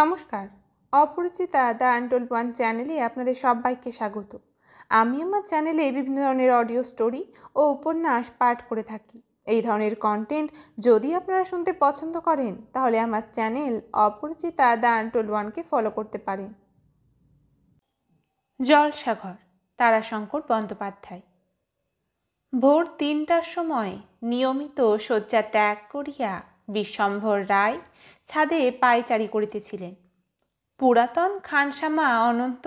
নমস্কার অপরিচিতা the অ্যান্ডল one চ্যানেলে আপনাদের সবাইকে স্বাগত আমি আমার চ্যানেলে বিভিন্ন ধরনের অডিও স্টোরি ও উপন্যাস পাঠ করে থাকি এই ধরনের কন্টেন্ট যদি আপনারা শুনতে পছন্দ করেন তাহলে আমার চ্যানেল অপরিচিতা দ্য অ্যান্ডল ওয়ানকে ফলো করতে পারেন জলসাঘর তারাশঙ্কর বন্দ্যোপাধ্যায় ভোর তিনটার সময় নিয়মিত শয্যা ত্যাগ করিয়া বিশ্বম্ভর রায় ছাদে পায়চারি করিতেছিলেন পুরাতন খানসামা অনন্ত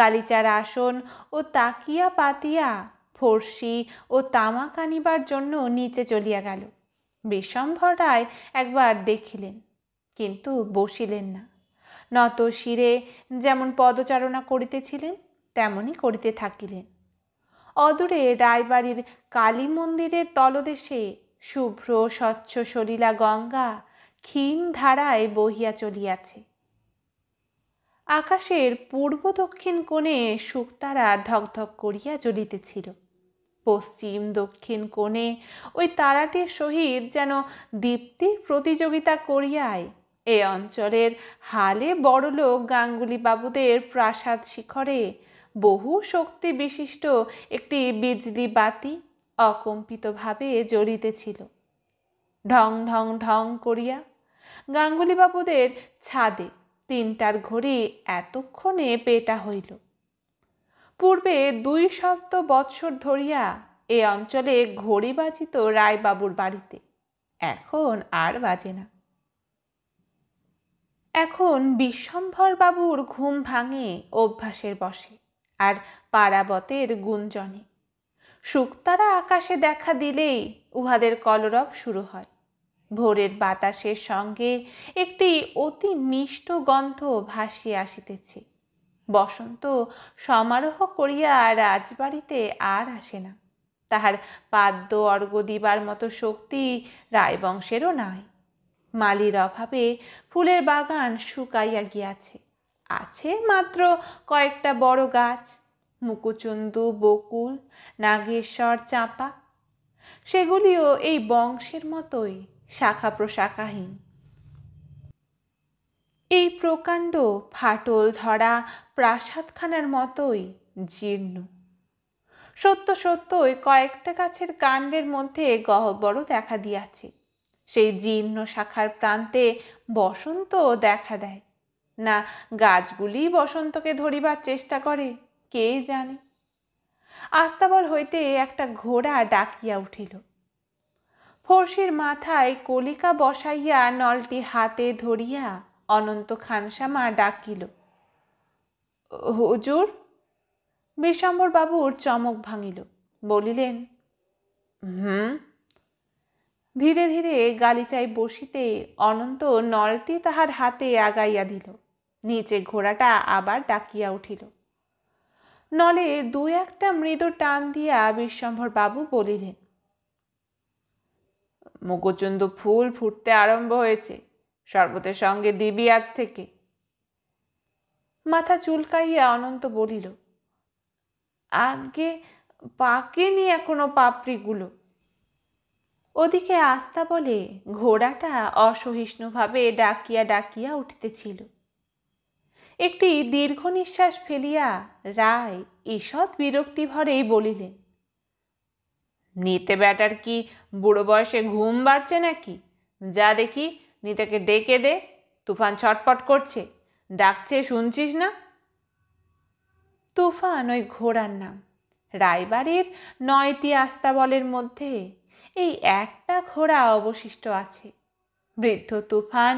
গালিচার আসন ও তাকিয়া পাতিয়া ফর্সি ও তামাক আনিবার জন্য নিচে চলিয়া গেল বিশ্বম্ভর রায় একবার দেখিলেন কিন্তু বসিলেন না নত শিরে যেমন পদচারণা করিতেছিলেন তেমনই করিতে থাকিলেন অদূরে রায়বাড়ির কালী মন্দিরের তলদেশে শুভ্র স্বচ্ছ সলিলা গঙ্গা ক্ষীণ ধারায় বহিয়া চলিয়াছে আকাশের পূর্ব দক্ষিণ কোণে শুকতারা ধকধক করিয়া জ্বলিতেছিল পশ্চিম দক্ষিণ কোণে ওই তারাটির সহিত যেন দীপ্তির প্রতিযোগিতা করিয়ায় এ অঞ্চলের হালে বড়লোক গাঙ্গুলি বাবুদের প্রাসাদ শিখরে বহু শক্তি বিশিষ্ট একটি বিজলি বাতি অকম্পিতভাবে জড়িতেছিল ঢং ঢং ঢং করিয়া গাঙ্গুলিবাবুদের ছাদে তিনটার ঘড়ি এতক্ষণে পেটা হইল পূর্বে দুই শত বৎসর ধরিয়া এ অঞ্চলে ঘড়ি বাজিত রায়বাবুর বাড়িতে এখন আর বাজে না এখন বিশ্বম্ভরবাবুর ঘুম ভাঙে অভ্যাসের বসে আর পারাবতের গুঞ্জনে শুক্তারা আকাশে দেখা দিলেই উহাদের কলরব শুরু হয় ভোরের বাতাসের সঙ্গে একটি অতি মিষ্ট গন্ধ ভাসিয়ে আসিতেছে বসন্ত সমারোহ করিয়া রাজবাড়িতে আর আসে না তাহার পাদ্য অর্গ দিবার মতো শক্তি রায়বংশেরও নাই মালির অভাবে ফুলের বাগান শুকাইয়া গিয়াছে আছে মাত্র কয়েকটা বড় গাছ মুকুচুন্দু বকুল নাগেশ্বর চাঁপা সেগুলিও এই বংশের মতোই শাখা প্রশাখাহীন এই প্রকাণ্ড ফাটল ধরা প্রাসাদখানার মতোই জীর্ণ সত্য সত্যই কয়েকটা গাছের কাণ্ডের মধ্যে গহ্বরও দেখা দিয়াছে সেই জীর্ণ শাখার প্রান্তে বসন্ত দেখা দেয় না গাছগুলি বসন্তকে ধরিবার চেষ্টা করে কে জানে আস্তাবল হইতে একটা ঘোড়া ডাকিয়া উঠিল ফর্সির মাথায় কলিকা বসাইয়া নলটি হাতে ধরিয়া অনন্ত খানসামা ডাকিল হুজুর বাবুর চমক ভাঙিল বলিলেন হুম ধীরে ধীরে গালিচায় বসিতে অনন্ত নলটি তাহার হাতে আগাইয়া দিল নিচে ঘোড়াটা আবার ডাকিয়া উঠিল নলে দু একটা মৃদু টান দিয়া বিশ্বম্ভর বাবু বলিলেন মুকুচুন্দ ফুল ফুটতে আরম্ভ হয়েছে শরবতের সঙ্গে দিবি আজ থেকে মাথা চুলকাইয়া অনন্ত বলিল আগে পাকেনি এখনো পাপড়িগুলো ওদিকে আস্তা বলে ঘোড়াটা অসহিষ্ণুভাবে ডাকিয়া ডাকিয়া উঠিতেছিল একটি দীর্ঘ নিঃশ্বাস ফেলিয়া রায় ঈষৎ বিরক্তি ভরেই বলিলেন নিতে ব্যাটার কি বুড়ো বয়সে ঘুম বাড়ছে নাকি যা দেখি নিতাকে ডেকে দে তুফান ছটপট করছে ডাকছে শুনছিস না তুফান ওই ঘোড়ার নাম রায়বাড়ির নয়টি আস্তাবলের মধ্যে এই একটা ঘোড়া অবশিষ্ট আছে বৃদ্ধ তুফান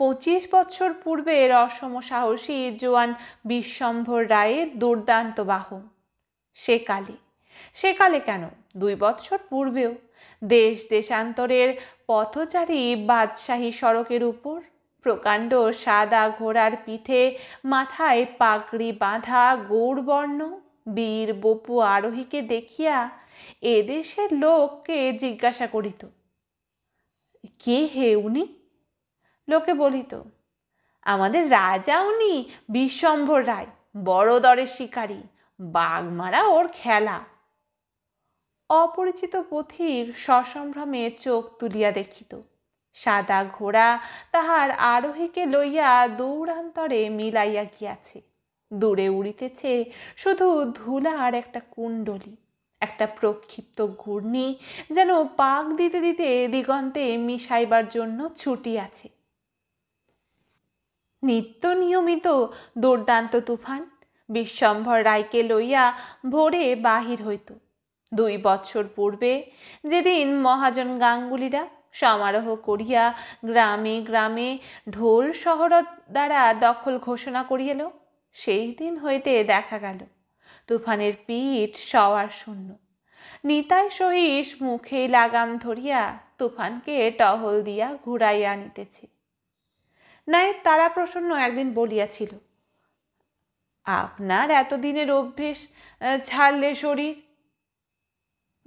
পঁচিশ বছর পূর্বের অসম সাহসী জোয়ান বিশ্বম্ভর রায়ের দুর্দান্ত বাহন সেকালে সেকালে কেন দুই বৎসর পূর্বেও দেশ দেশান্তরের পথচারী বাদশাহী সড়কের উপর প্রকাণ্ড সাদা ঘোড়ার পিঠে মাথায় পাগড়ি বাঁধা গৌরবর্ণ বীর বপু আরোহীকে দেখিয়া এদেশের লোককে জিজ্ঞাসা করিত কে হে উনি লোকে বলিত আমাদের রাজা উনি বিশ্বম্ভর রায় বড় দরের শিকারী বাঘ মারা ওর খেলা অপরিচিত পথির সসম্ভ্রমে চোখ তুলিয়া দেখিত সাদা ঘোড়া তাহার আরোহীকে লইয়া দৌড়ান্তরে মিলাইয়া গিয়াছে দূরে উড়িতেছে শুধু ধুলার একটা কুণ্ডলী একটা প্রক্ষিপ্ত ঘূর্ণি যেন পাক দিতে দিতে দিগন্তে মিশাইবার জন্য ছুটি আছে নিত্য নিয়মিত দুর্দান্ত তুফান বিশ্বম্ভর রায়কে লইয়া ভোরে বাহির হইত দুই বৎসর পূর্বে যেদিন মহাজন গাঙ্গুলিরা সমারোহ করিয়া গ্রামে গ্রামে ঢোল শহরত দ্বারা দখল ঘোষণা করিয়াল সেই দিন হইতে দেখা গেল তুফানের পিঠ সওয়ার শূন্য নিতাই সহিস মুখে লাগাম ধরিয়া তুফানকে টহল দিয়া ঘুরাইয়া আনিতেছে ন্যায় তারা প্রসন্ন একদিন বলিয়াছিল আপনার এতদিনের অভ্যেস ছাড়লে শরীর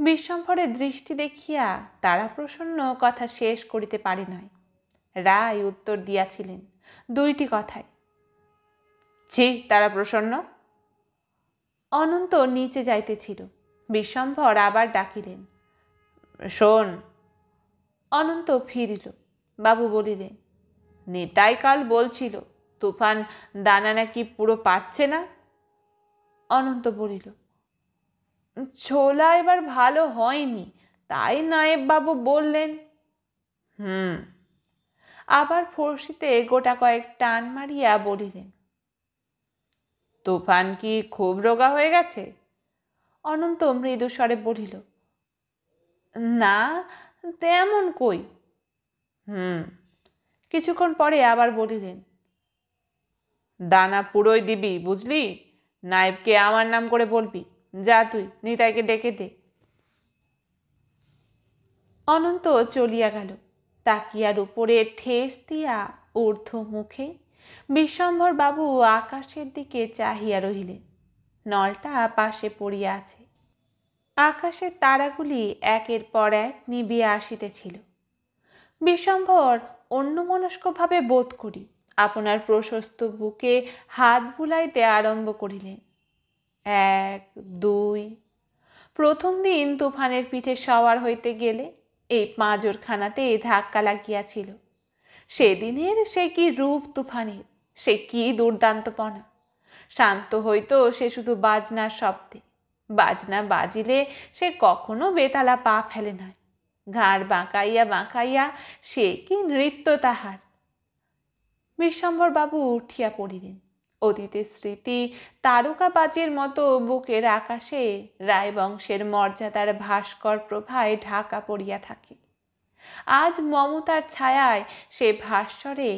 বিশ্বম্ভরের দৃষ্টি দেখিয়া তারা প্রসন্ন কথা শেষ করিতে পারে নাই রায় উত্তর দিয়াছিলেন দুইটি কথায় ছি তারা প্রসন্ন অনন্ত নিচে যাইতেছিল বিশ্বম্ভর আবার ডাকিলেন শোন অনন্ত ফিরিল বাবু বলিলেন নেতাই কাল বলছিল তুফান দানা নাকি পুরো পাচ্ছে না অনন্ত বলিল ছোলা এবার ভালো হয়নি তাই বাবু বললেন হুম আবার ফর্সিতে গোটা কয়েক টান মারিয়া বলিলেন তুফান কি খুব রোগা হয়ে গেছে অনন্ত মৃদু স্বরে বলিল না তেমন কই হুম কিছুক্ষণ পরে আবার বলিলেন দানা পুরোই দিবি বুঝলি নায়েবকে আমার নাম করে বলবি যা তুই নিতাইকে ডেকে দে অনন্ত চলিয়া গেল তাকিয়ার উপরে ঠেস দিয়া ঊর্ধ্ব মুখে বিশ্বম্ভর বাবু আকাশের দিকে চাহিয়া রহিলেন নলটা পাশে পড়িয়া আছে আকাশের তারাগুলি একের পর এক নিবিয়া আসিতেছিল বিশ্বম্ভর অন্যমনস্কভাবে বোধ করি আপনার প্রশস্ত বুকে হাত বুলাইতে আরম্ভ করিলেন এক দুই প্রথম দিন তুফানের পিঠে সওয়ার হইতে গেলে এই পাঁজরখানাতে ধাক্কা লাগিয়াছিল সেদিনের সে কি রূপ তুফানের সে কি দুর্দান্তপনা শান্ত হইত সে শুধু বাজনার শব্দে বাজনা বাজিলে সে কখনো বেতালা পা ফেলে নাই ঘাড় বাঁকাইয়া বাঁকাইয়া সে কি নৃত্য তাহার বাবু উঠিয়া পড়িলেন অতীতের স্মৃতি তারকাবাজের মতো বুকের আকাশে রায়বংশের মর্যাদার ভাস্কর প্রভায় ঢাকা পড়িয়া থাকে আজ মমতার ছায়ায় সে ভাস্বরে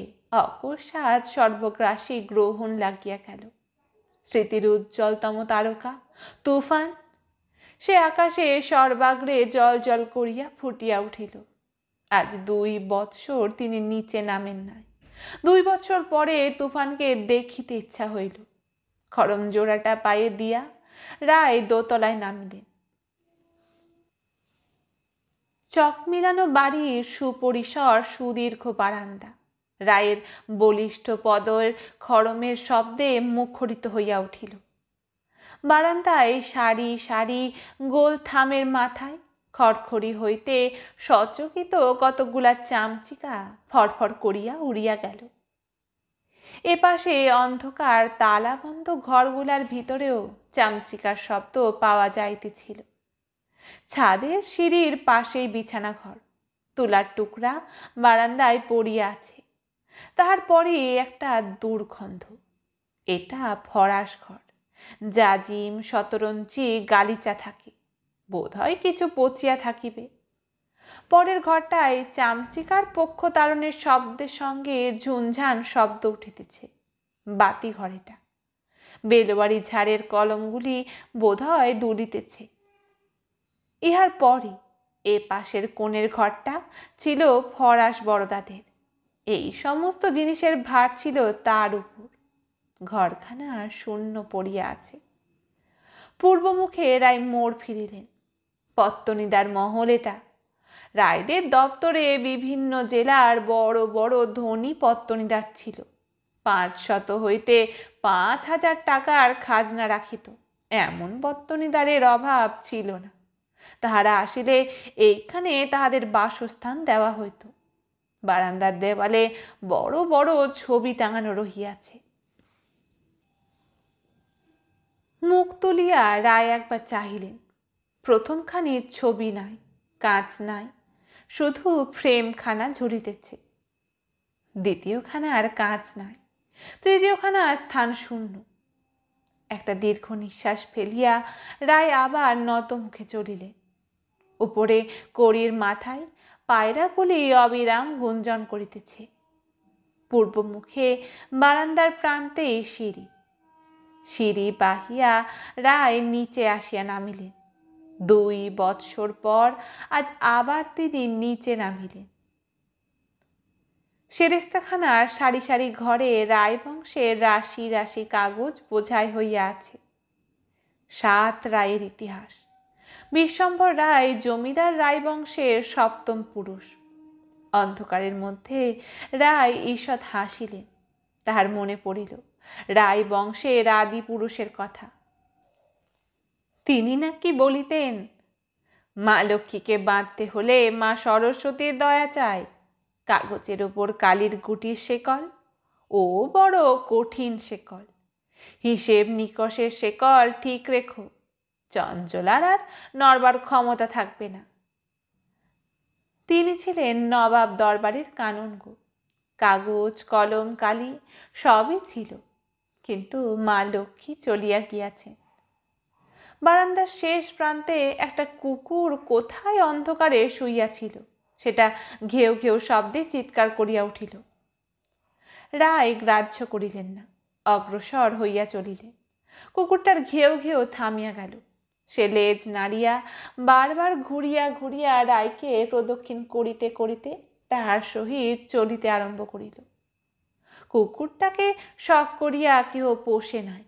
অকস্মাৎ সর্বগ্রাসী গ্রহণ লাগিয়া গেল স্মৃতির উজ্জ্বলতম তারকা তুফান সে আকাশে সর্বাগ্রে জল জল করিয়া ফুটিয়া উঠিল আজ দুই বৎসর তিনি নিচে নামেন নাই দুই বছর পরে তুফানকে দেখিতে ইচ্ছা হইল খরম জোড়াটা পায়ে দিয়া রায় দোতলায় নামিলেন চক মিলানো বাড়ির সুপরিসর সুদীর্ঘ বারান্দা রায়ের বলিষ্ঠ পদর খরমের শব্দে মুখরিত হইয়া উঠিল বারান্দায় সারি সারি গোল থামের মাথায় খড়খড়ি হইতে সচকিত কতকগুলা চামচিকা ফরফর করিয়া উড়িয়া গেল এপাশে অন্ধকার তালাবন্ধ ঘরগুলার ভিতরেও চামচিকার শব্দ পাওয়া যাইতেছিল ছাদের সিঁড়ির পাশেই বিছানা ঘর তুলার টুকরা বারান্দায় পড়িয়া আছে তাহার পরে একটা দুর্গন্ধ এটা ফরাস ঘর জাজিম শতরঞ্চি গালিচা থাকে বোধ হয় কিছু পচিয়া থাকিবে পরের ঘরটায় চামচিকার পক্ষ তারণের শব্দের সঙ্গে ঝুনঝান শব্দ উঠিতেছে বাতি ঘরেটা বেলবাড়ি ঝাড়ের কলমগুলি বোধহয় দুলিতেছে ইহার পরে এ পাশের কোণের ঘরটা ছিল ফরাস বড়দাদের এই সমস্ত জিনিসের ভার ছিল তার উপর ঘরখানা শূন্য পড়িয়া আছে পূর্বমুখে রায় মোড় ফিরিলেন পত্তনিদার মহল এটা রায়দের দপ্তরে বিভিন্ন জেলার বড় বড় ধনী পত্তনিদার ছিল পাঁচ শত হইতে পাঁচ হাজার টাকার খাজনা রাখিত এমন পত্তনিদারের অভাব ছিল না তাহারা আসিলে এইখানে তাহাদের বাসস্থান দেওয়া হইত বারান্দার দেওয়ালে বড় বড় ছবি টাঙানো রহিয়াছে মুখ তুলিয়া রায় একবার চাহিলেন প্রথমখানির ছবি নাই কাঁচ নাই শুধু ফ্রেমখানা ঝুলিতেছে দ্বিতীয়খানা আর কাঁচ নাই তৃতীয়খানা স্থান শূন্য একটা দীর্ঘ নিঃশ্বাস ফেলিয়া রায় আবার নত মুখে চলিলেন উপরে কড়ির মাথায় পায়রাগুলি অবিরাম গুঞ্জন করিতেছে পূর্ব মুখে বারান্দার প্রান্তে সিঁড়ি সিঁড়ি বাহিয়া রায় নিচে আসিয়া নামিলেন দুই বৎসর পর আজ আবার তিনি নিচে নামিলেন সেরেস্তাখানার সারি সারি ঘরে রায়বংশের রাশি রাশি কাগজ বোঝাই হইয়া আছে সাত রায়ের ইতিহাস বিশ্বম্বর রায় জমিদার রায়বংশের সপ্তম পুরুষ অন্ধকারের মধ্যে রায় ঈষৎ হাসিলেন তাহার মনে পড়িল রায় বংশের আদি পুরুষের কথা তিনি নাকি বলিতেন মা লক্ষ্মীকে বাঁধতে হলে মা সরস্বতীর দয়া চায় কাগজের ওপর কালির গুটির শেকল ও বড় কঠিন শেকল হিসেব নিকষের শেকল ঠিক রেখো চঞ্চলার আর নরবার ক্ষমতা থাকবে না তিনি ছিলেন নবাব দরবারের কানুনগো কাগজ কলম কালি সবই ছিল কিন্তু মা লক্ষ্মী চলিয়া গিয়াছে বারান্দার শেষ প্রান্তে একটা কুকুর কোথায় অন্ধকারে শুইয়াছিল সেটা ঘেউ ঘেউ শব্দে চিৎকার করিয়া উঠিল রায় গ্রাহ্য করিলেন না অগ্রসর হইয়া চলিলে কুকুরটার ঘেউ ঘেউ থামিয়া গেল সে লেজ নাড়িয়া বারবার ঘুরিয়া ঘুরিয়া রায়কে প্রদক্ষিণ করিতে করিতে তাহার সহিত চলিতে আরম্ভ করিল কুকুরটাকে শখ করিয়া কেহ পোষে নাই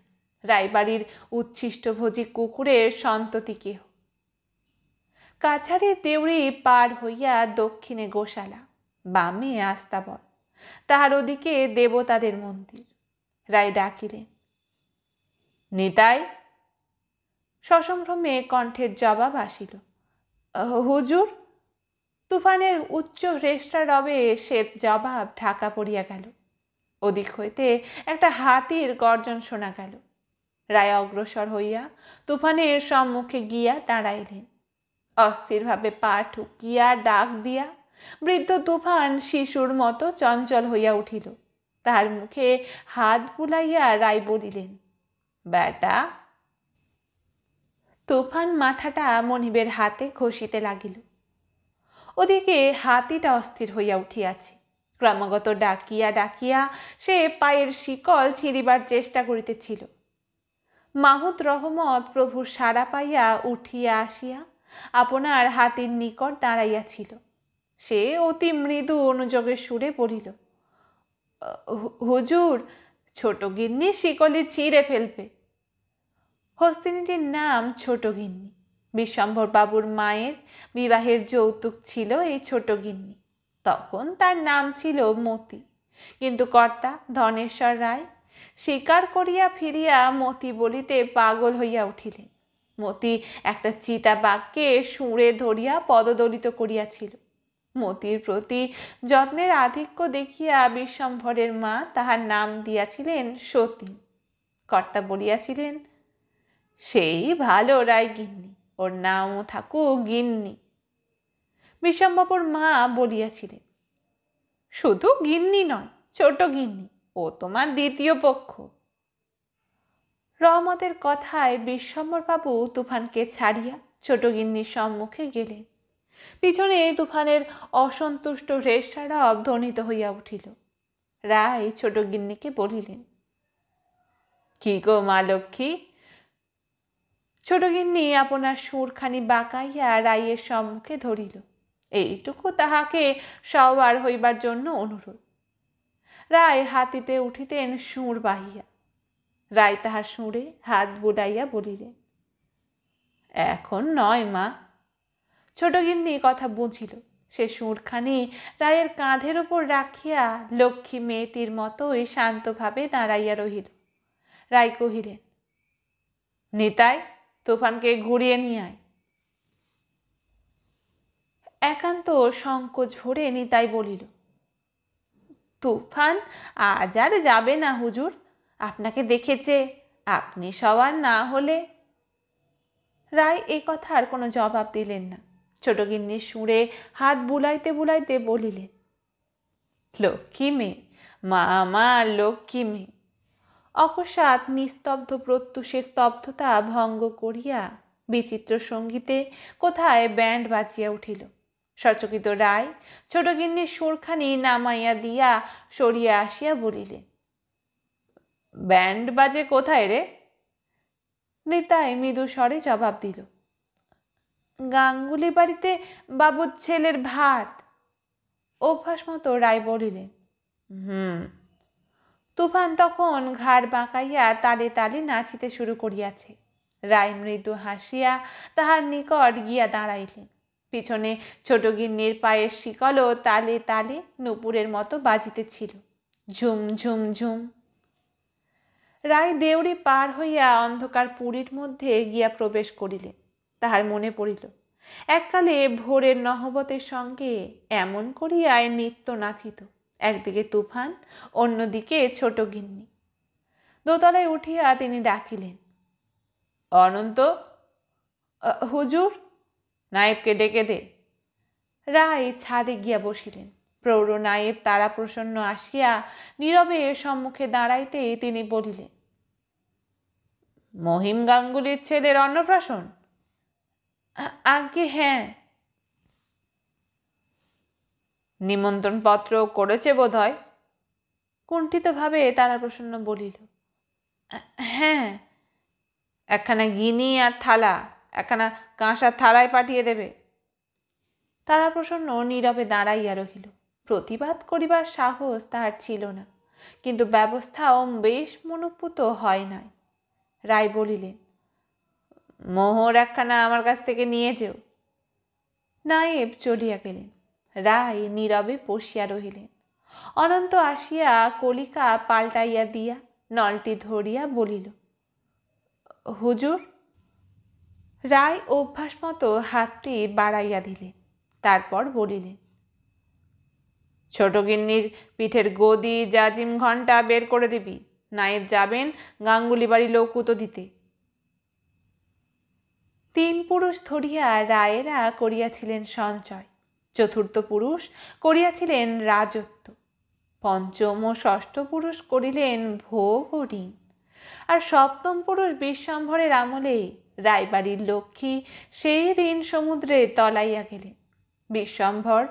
রায়বাড়ির উচ্ছিষ্টভোজী কুকুরের সন্ততি কেহ কাছারে দেউড়ি পার হইয়া দক্ষিণে গোশালা বামে আস্তাবল তাহার ওদিকে দেবতাদের মন্দির রায় ডাকিলেন নিতাই সসম্ভ্রমে কণ্ঠের জবাব আসিল হুজুর তুফানের উচ্চ রেস্টার রবে সে জবাব ঢাকা পড়িয়া গেল ওদিক হইতে একটা হাতির গর্জন শোনা গেল রায় অগ্রসর হইয়া তুফানের সম্মুখে গিয়া দাঁড়াইলেন অস্থিরভাবে পা ঠুকিয়া ডাক দিয়া বৃদ্ধ তুফান শিশুর মতো চঞ্চল হইয়া উঠিল তার মুখে হাত বুলাইয়া রায় বলিলেন বেটা তুফান মাথাটা মনিবের হাতে ঘষিতে লাগিল ওদিকে হাতিটা অস্থির হইয়া উঠিয়াছে ক্রমাগত ডাকিয়া ডাকিয়া সে পায়ের শিকল ছিঁড়িবার চেষ্টা করিতেছিল মাহুত রহমত প্রভুর সাড়া পাইয়া উঠিয়া আসিয়া আপনার হাতির নিকট দাঁড়াইয়াছিল সে অতি মৃদু অনুযোগের সুরে পড়িল হুজুর ছোট গিন্নি শিকলি ছিঁড়ে ফেলবে হস্তিনীটির নাম ছোট গিন্নি বিশ্বম্ভর বাবুর মায়ের বিবাহের যৌতুক ছিল এই ছোট গিন্নি তখন তার নাম ছিল মতি কিন্তু কর্তা ধনেশ্বর রায় শিকার করিয়া ফিরিয়া মতি বলিতে পাগল হইয়া উঠিলেন মতি একটা চিতা বাক্যে সুঁড়ে ধরিয়া পদদলিত করিয়াছিল মতির প্রতি যত্নের আধিক্য দেখিয়া বিশ্বম্ভরের মা তাহার নাম দিয়াছিলেন সতী কর্তা বলিয়াছিলেন সেই ভালো রায় গিন্নি ওর নামও থাকুক গিন্নি বিশ্বম্বাপুর মা বলিয়াছিলেন শুধু গিন্নি নয় ছোট গিন্নি ও তোমার দ্বিতীয় পক্ষ রহমতের কথায় বাবু তুফানকে ছাড়িয়া ছোট গিন্নির সম্মুখে গেলেন পিছনে তুফানের অসন্তুষ্ট রেশারা ধ্বনিত হইয়া উঠিল রায় ছোট গিন্নিকে বলিলেন কি গো মা লক্ষ্মী ছোট গিন্নি আপনার সুরখানি বাঁকাইয়া রায়ের সম্মুখে ধরিল এইটুকু তাহাকে সওয়ার হইবার জন্য অনুরোধ রায় হাতিতে উঠিতেন সুর বাহিয়া রায় তাহার সুরে হাত বুড়াইয়া বলিলেন এখন নয় মা ছোট গিন্নি কথা বুঝিল সে সুরখানি রায়ের কাঁধের উপর রাখিয়া লক্ষ্মী মেয়েটির মতোই শান্তভাবে দাঁড়াইয়া রহিল রায় কহিলেন নিতাই তুফানকে ঘুরিয়ে নিয়ে আয় একান্ত সংকোচ ভরে নিতাই বলিল তুফান আজ আর যাবে না হুজুর আপনাকে দেখেছে আপনি সবার না হলে রায় এ আর কোনো জবাব দিলেন না ছোট গিন্নির সুরে হাত বুলাইতে বুলাইতে বলিলেন লক্ষ্মী মেয়ে মা মা লক্ষ্মী মেয়ে অকস্মাৎ নিস্তব্ধ প্রত্যুষে স্তব্ধতা ভঙ্গ করিয়া বিচিত্র সঙ্গীতে কোথায় ব্যান্ড বাজিয়া উঠিল সচকিত রায় ছোট গিন্নির সুরখানি নামাইয়া দিয়া সরিয়া আসিয়া বলিলে ব্যান্ড বাজে কোথায় রে নিতাই মৃদু স্বরে জবাব দিল গাঙ্গুলি বাড়িতে বাবুর ছেলের ভাত অভ্যাস মতো রায় বলিলেন হুম তুফান তখন ঘাড় বাঁকাইয়া তালে তালে নাচিতে শুরু করিয়াছে রায় মৃদু হাসিয়া তাহার নিকট গিয়া দাঁড়াইলেন পিছনে ছোট গিন্নির পায়ের শিকলও তালে তালে নুপুরের মতো বাজিতেছিল ঝুম ঝুম ঝুম রায় দেউড়ি পার হইয়া অন্ধকার পুরীর মধ্যে গিয়া প্রবেশ করিলেন তাহার মনে পড়িল এককালে ভোরের নহবতের সঙ্গে এমন করিয়ায় নিত্য নাচিত একদিকে তুফান অন্যদিকে ছোট গিন্নি দোতলায় উঠিয়া তিনি ডাকিলেন অনন্ত হুজুর নায়েবকে ডেকে দে রায় ছাদে গিয়া বসিলেন প্রৌঢ় নায়েব তারা প্রসন্ন আসিয়া নীরবে সম্মুখে দাঁড়াইতে তিনি বলিলেন মহিম গাঙ্গুলির ছেলের অন্নপ্রাশন আগে হ্যাঁ নিমন্ত্রণ পত্র করেছে বোধ হয় কুণ্ঠিতভাবে তারা প্রসন্ন বলিল হ্যাঁ একখানা গিনি আর থালা একখানা কাঁসার থালায় পাঠিয়ে দেবে তারা প্রসন্ন নীরবে দাঁড়াইয়া রহিল প্রতিবাদ করিবার সাহস তাহার ছিল না কিন্তু ব্যবস্থাও বেশ মনুপুত হয় নাই রায় বলিলেন মোহর একখানা আমার কাছ থেকে নিয়ে যেও নায়েব চলিয়া গেলেন রায় নীরবে বসিয়া রহিলেন অনন্ত আসিয়া কলিকা পাল্টাইয়া দিয়া নলটি ধরিয়া বলিল হুজুর রায় অভ্যাস মতো হাতটি বাড়াইয়া দিলেন তারপর বলিলেন ছোট গিন্নির পিঠের গদি জাজিম ঘন্টা বের করে দিবি নায়েব যাবেন গাঙ্গুলি বাড়ি লৌকুতো দিতে তিন পুরুষ ধরিয়া রায়েরা করিয়াছিলেন সঞ্চয় চতুর্থ পুরুষ করিয়াছিলেন রাজত্ব পঞ্চম ও ষষ্ঠ পুরুষ করিলেন ভোগ ঋণ আর সপ্তম পুরুষ বিশ্বম্ভরের আমলে রায়বাড়ির লক্ষ্মী সেই ঋণ সমুদ্রে তলাইয়া গেলেন বিশ্বম্ভর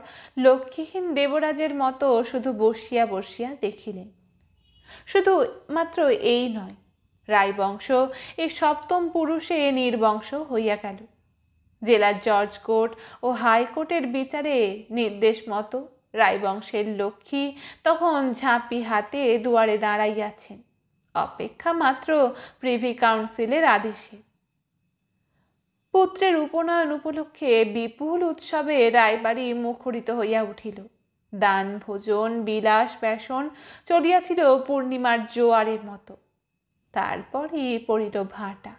লক্ষ্মীহীন দেবরাজের মতো শুধু বসিয়া বসিয়া দেখিলেন শুধু মাত্র এই নয় রায়বংশ এই সপ্তম পুরুষে নির্বংশ হইয়া গেল জেলার জর্জ কোর্ট ও হাইকোর্টের বিচারে নির্দেশ মতো রায়বংশের লক্ষ্মী তখন ঝাঁপি হাতে দুয়ারে দাঁড়াইয়াছেন অপেক্ষা মাত্র প্রিভি কাউন্সিলের আদেশে পুত্রের উপনয়ন উপলক্ষে বিপুল উৎসবে রায়বাড়ি মুখরিত হইয়া উঠিল দান ভোজন বিলাস ব্যাসন চলিয়াছিল পূর্ণিমার জোয়ারের মতো তারপরই পড়িল ভাটা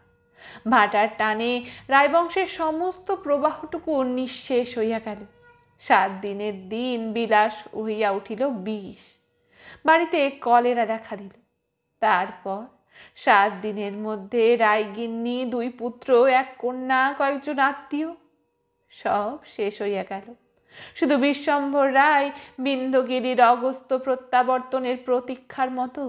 ভাটার টানে রায়বংশের সমস্ত প্রবাহটুকু নিঃশেষ হইয়া গেল সাত দিনের দিন বিলাস হইয়া উঠিল বিষ বাড়িতে কলেরা দেখা দিল তারপর সাত দিনের মধ্যে রায়গিন্নি দুই পুত্র এক কন্যা কয়েকজন আত্মীয় সব শেষ হইয়া গেল শুধু বিশ্বম্ভর রায় বিন্দগিরির অগস্ত প্রত্যাবর্তনের প্রতীক্ষার মতো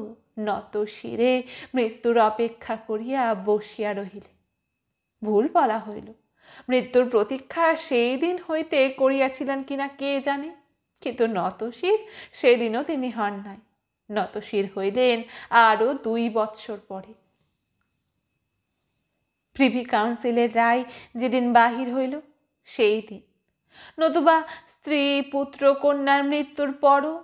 নত শিরে মৃত্যুর অপেক্ষা করিয়া বসিয়া রহিলে ভুল বলা হইল মৃত্যুর প্রতীক্ষা সেই দিন হইতে করিয়াছিলেন কিনা কে জানে কিন্তু নতশির সেদিনও তিনি হন নাই নতশির হইলেন আরও দুই বৎসর পরে প্রিভি কাউন্সিলের রায় যেদিন বাহির হইল সেই দিন নতুবা স্ত্রী পুত্র কন্যার মৃত্যুর পরও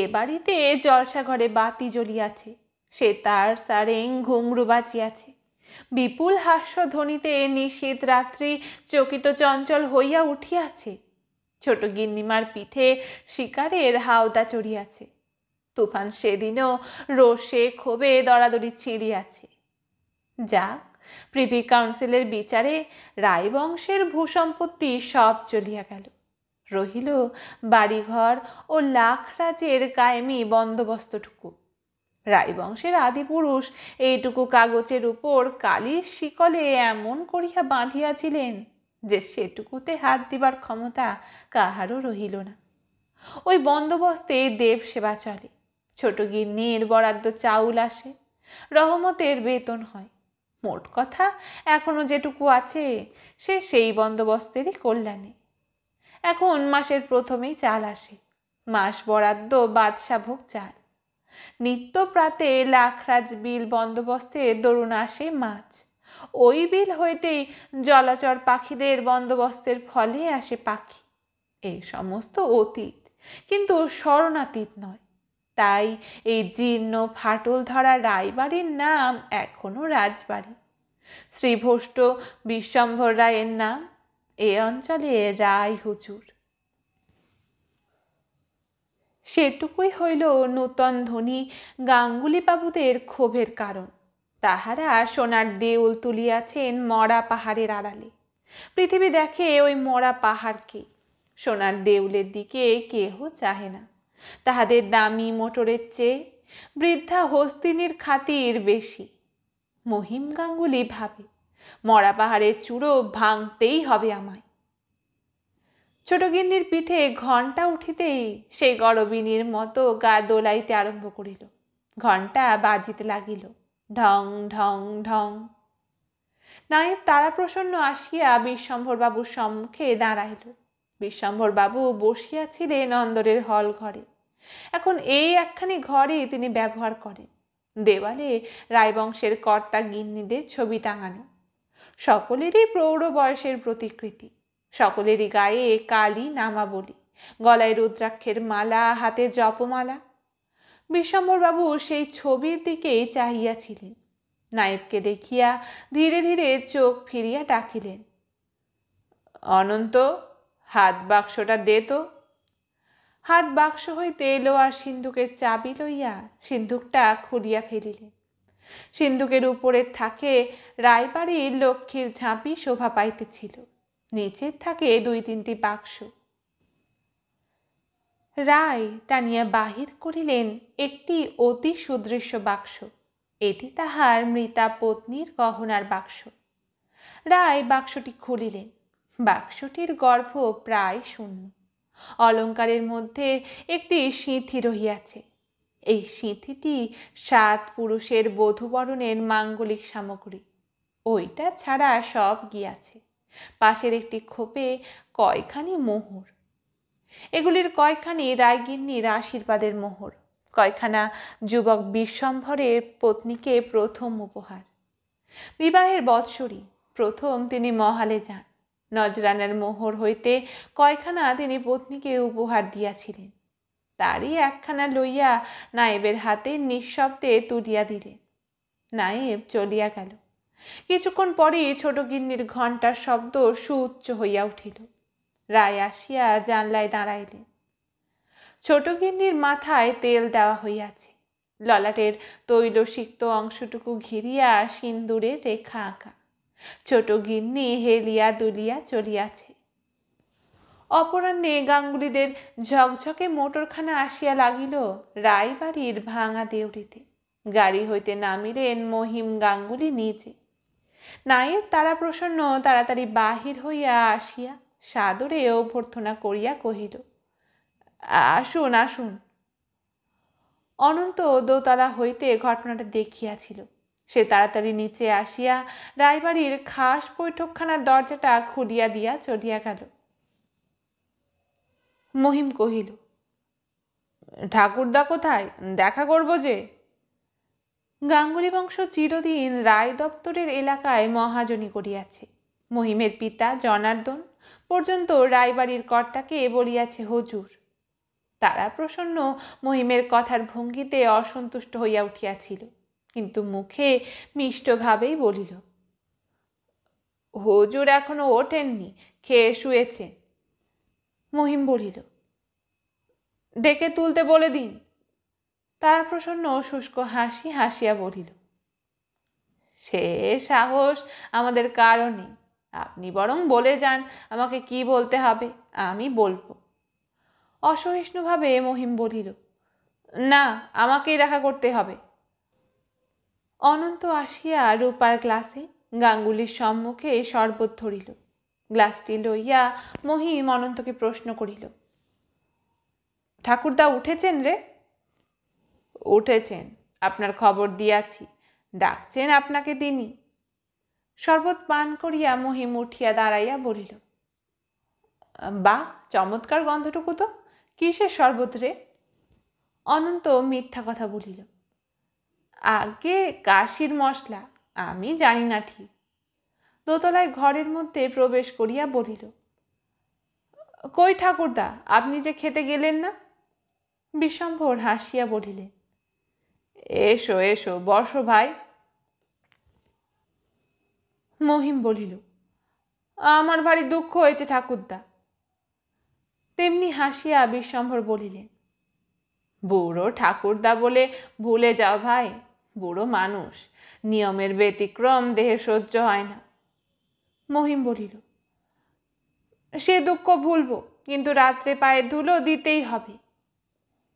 এ বাড়িতে জলসাঘরে বাতি জ্বলিয়াছে সে তার সারেং ঘুংরু বাঁচিয়াছে বিপুল হাস্যধ্বনিতে নিশীত রাত্রি চকিত চঞ্চল হইয়া উঠিয়াছে ছোট গিন্নিমার পিঠে শিকারের হাওদা চড়িয়াছে তুফান সেদিনও রোষে ক্ষোভে দরাদরি ছিঁড়িয়াছে যাক প্রিভি কাউন্সিলের বিচারে রায়বংশের ভূসম্পত্তি সব চলিয়া গেল রহিল বাড়িঘর ও লাখরাজের কায়েমি বন্দোবস্তটুকু রায়বংশের আদিপুরুষ এইটুকু কাগজের উপর কালির শিকলে এমন করিয়া বাঁধিয়াছিলেন যে সেটুকুতে হাত দিবার ক্ষমতা কাহারও রহিল না ওই বন্দোবস্তে দেব সেবা চলে ছোট গিন্নির বরাদ্দ চাউল আসে রহমতের বেতন হয় মোট কথা এখনও যেটুকু আছে সে সেই বন্দোবস্তেরই কল্যাণে এখন মাসের প্রথমেই চাল আসে মাস বরাদ্দ বাদশাভোগ চাল নিত্য প্রাতে লাখরাজ বিল বন্দোবস্তে দরুণ আসে মাছ ওই বিল হইতেই জলাচর পাখিদের বন্দোবস্তের ফলে আসে পাখি এই সমস্ত অতীত কিন্তু স্মরণাতীত নয় তাই এই জীর্ণ ফাটল ধরা রায়বাড়ির নাম এখনও রাজবাড়ি শ্রীভষ্ট বিশ্বম্ভর রায়ের নাম এ অঞ্চলে রায় হুজুর সেটুকুই হইল নূতন ধনী গাঙ্গুলিবাবুদের ক্ষোভের কারণ তাহারা সোনার দেউল তুলিয়াছেন মরা পাহাড়ের আড়ালে পৃথিবী দেখে ওই মরা পাহাড়কে সোনার দেউলের দিকে কেহ চাহে না তাহাদের দামি মোটরের চেয়ে বৃদ্ধা হস্তিনীর খাতির বেশি মহিম গাঙ্গুলি ভাবে মরা পাহাড়ের চুড়ো ভাঙতেই হবে আমায় ছোট গিন্নির পিঠে ঘন্টা উঠিতেই সে গরবিনীর মতো গা দোলাইতে আরম্ভ করিল ঘন্টা বাজিতে লাগিল ঢং ঢং ঢং নায়েব তারা প্রসন্ন আসিয়া বাবুর সম্মুখে দাঁড়াইল বাবু বসিয়াছিলেন অন্দরের হল ঘরে এখন এই একখানি ঘরে তিনি ব্যবহার করেন দেওয়ালে রায়বংশের কর্তা গিন্নিদের ছবি টাঙানো সকলেরই প্রৌঢ় বয়সের প্রতিকৃতি সকলেরই গায়ে কালি নামাবলী গলায় রুদ্রাক্ষের মালা হাতে জপমালা বিশ্বম্বরবাবু সেই ছবির দিকেই চাহিয়াছিলেন নায়েবকে দেখিয়া ধীরে ধীরে চোখ ফিরিয়া ডাকিলেন অনন্ত হাত বাক্সটা দে তো হাত বাক্স হইতে এলো আর সিন্ধুকের চাবি লইয়া সিন্ধুকটা খুলিয়া ফেলিলেন সিন্ধুকের উপরের থাকে রায়বাড়ির লক্ষ্মীর ঝাঁপি শোভা পাইতেছিল নিচের থাকে দুই তিনটি বাক্স রায় টানিয়া বাহির করিলেন একটি অতি সুদৃশ্য বাক্স এটি তাহার মৃতা পত্নীর গহনার বাক্স রায় বাক্সটি খুলিলেন বাক্সটির গর্ভ প্রায় শূন্য অলঙ্কারের মধ্যে একটি সিঁথি রহিয়াছে এই সিঁথিটি সাত পুরুষের বধুবরণের মাঙ্গলিক সামগ্রী ওইটা ছাড়া সব গিয়াছে পাশের একটি খোপে কয়খানি মোহর এগুলির কয়খানি রায়গিন্নির আশীর্বাদের মোহর কয়খানা যুবক বিশ্বম্ভরের পত্নীকে প্রথম উপহার বিবাহের বৎসরী প্রথম তিনি মহালে যান নজরানার মোহর হইতে কয়খানা তিনি পত্নীকে উপহার দিয়াছিলেন তারই একখানা লইয়া নায়েবের হাতে নিঃশব্দে তুলিয়া দিলেন নায়েব চলিয়া গেল কিছুক্ষণ পরে ছোট গিন্নির ঘণ্টার শব্দ সুউচ্চ হইয়া উঠিল রায় আসিয়া জানলায় দাঁড়াইলেন ছোট গিন্নির মাথায় তেল দেওয়া হইয়াছে ললাটের তৈলসিক্ত অংশটুকু ঘিরিয়া সিন্দুরে রেখা আঁকা ছোট গিন্নি হেলিয়া দুলিয়া চলিয়াছে অপরাহ্নে গাঙ্গুলিদের ঝকঝকে মোটরখানা আসিয়া লাগিল রায়বাড়ির ভাঙা দেউড়িতে গাড়ি হইতে নামিলেন মহিম গাঙ্গুলি নিজে নায়েব তারা প্রসন্ন তাড়াতাড়ি বাহির হইয়া আসিয়া সাদরে অভ্যর্থনা করিয়া কহিল আসুন আসুন অনন্ত দোতলা হইতে ঘটনাটা দেখিয়াছিল সে তাড়াতাড়ি নিচে আসিয়া রায়বাড়ির খাস বৈঠকখানার দরজাটা খুলিয়া দিয়া চলিয়া গেল মহিম কহিল ঠাকুরদা কোথায় দেখা করব যে গাঙ্গুলি বংশ চিরদিন রায় দপ্তরের এলাকায় মহাজনী করিয়াছে মহিমের পিতা জনার্দন পর্যন্ত রায়বাড়ির কর্তাকে বলিয়াছে হজুর তারা প্রসন্ন মহিমের কথার ভঙ্গিতে অসন্তুষ্ট হইয়া উঠিয়াছিল কিন্তু মুখে মিষ্টভাবেই বলিল হজুর এখনো ওঠেননি খেয়ে শুয়েছে মহিম বলিল ডেকে তুলতে বলে দিন তার প্রসন্ন শুষ্ক হাসি হাসিয়া বলিল সে সাহস আমাদের কারণে আপনি বরং বলে যান আমাকে কি বলতে হবে আমি বলবো অসহিষ্ণুভাবে মহিম বলিল না আমাকেই দেখা করতে হবে অনন্ত আসিয়া রূপার গ্লাসে গাঙ্গুলির সম্মুখে শরবত ধরিল গ্লাসটি লইয়া মহিম অনন্তকে প্রশ্ন করিল ঠাকুরদা উঠেছেন রে উঠেছেন আপনার খবর দিয়াছি ডাকছেন আপনাকে তিনি শরবত পান করিয়া মহিম উঠিয়া দাঁড়াইয়া বলিল বা চমৎকার গন্ধটুকু তো কিসের শরবত রে অনন্ত মিথ্যা কথা বলিল আগে কাশির মশলা আমি জানি না ঠিক দোতলায় ঘরের মধ্যে প্রবেশ করিয়া বলিল কই ঠাকুরদা আপনি যে খেতে গেলেন না বিশ্বম্ভর হাসিয়া বলিলেন এসো এসো বসো ভাই মহিম বলিল আমার ভারী দুঃখ হয়েছে ঠাকুরদা তেমনি হাসিয়া বিশ্বম্ভর বলিলেন বুড়ো ঠাকুরদা বলে ভুলে যাও ভাই বুড়ো মানুষ নিয়মের ব্যতিক্রম দেহে সহ্য হয় না মহিম বলিল সে দুঃখ ভুলব কিন্তু রাত্রে পায়ে ধুলো দিতেই হবে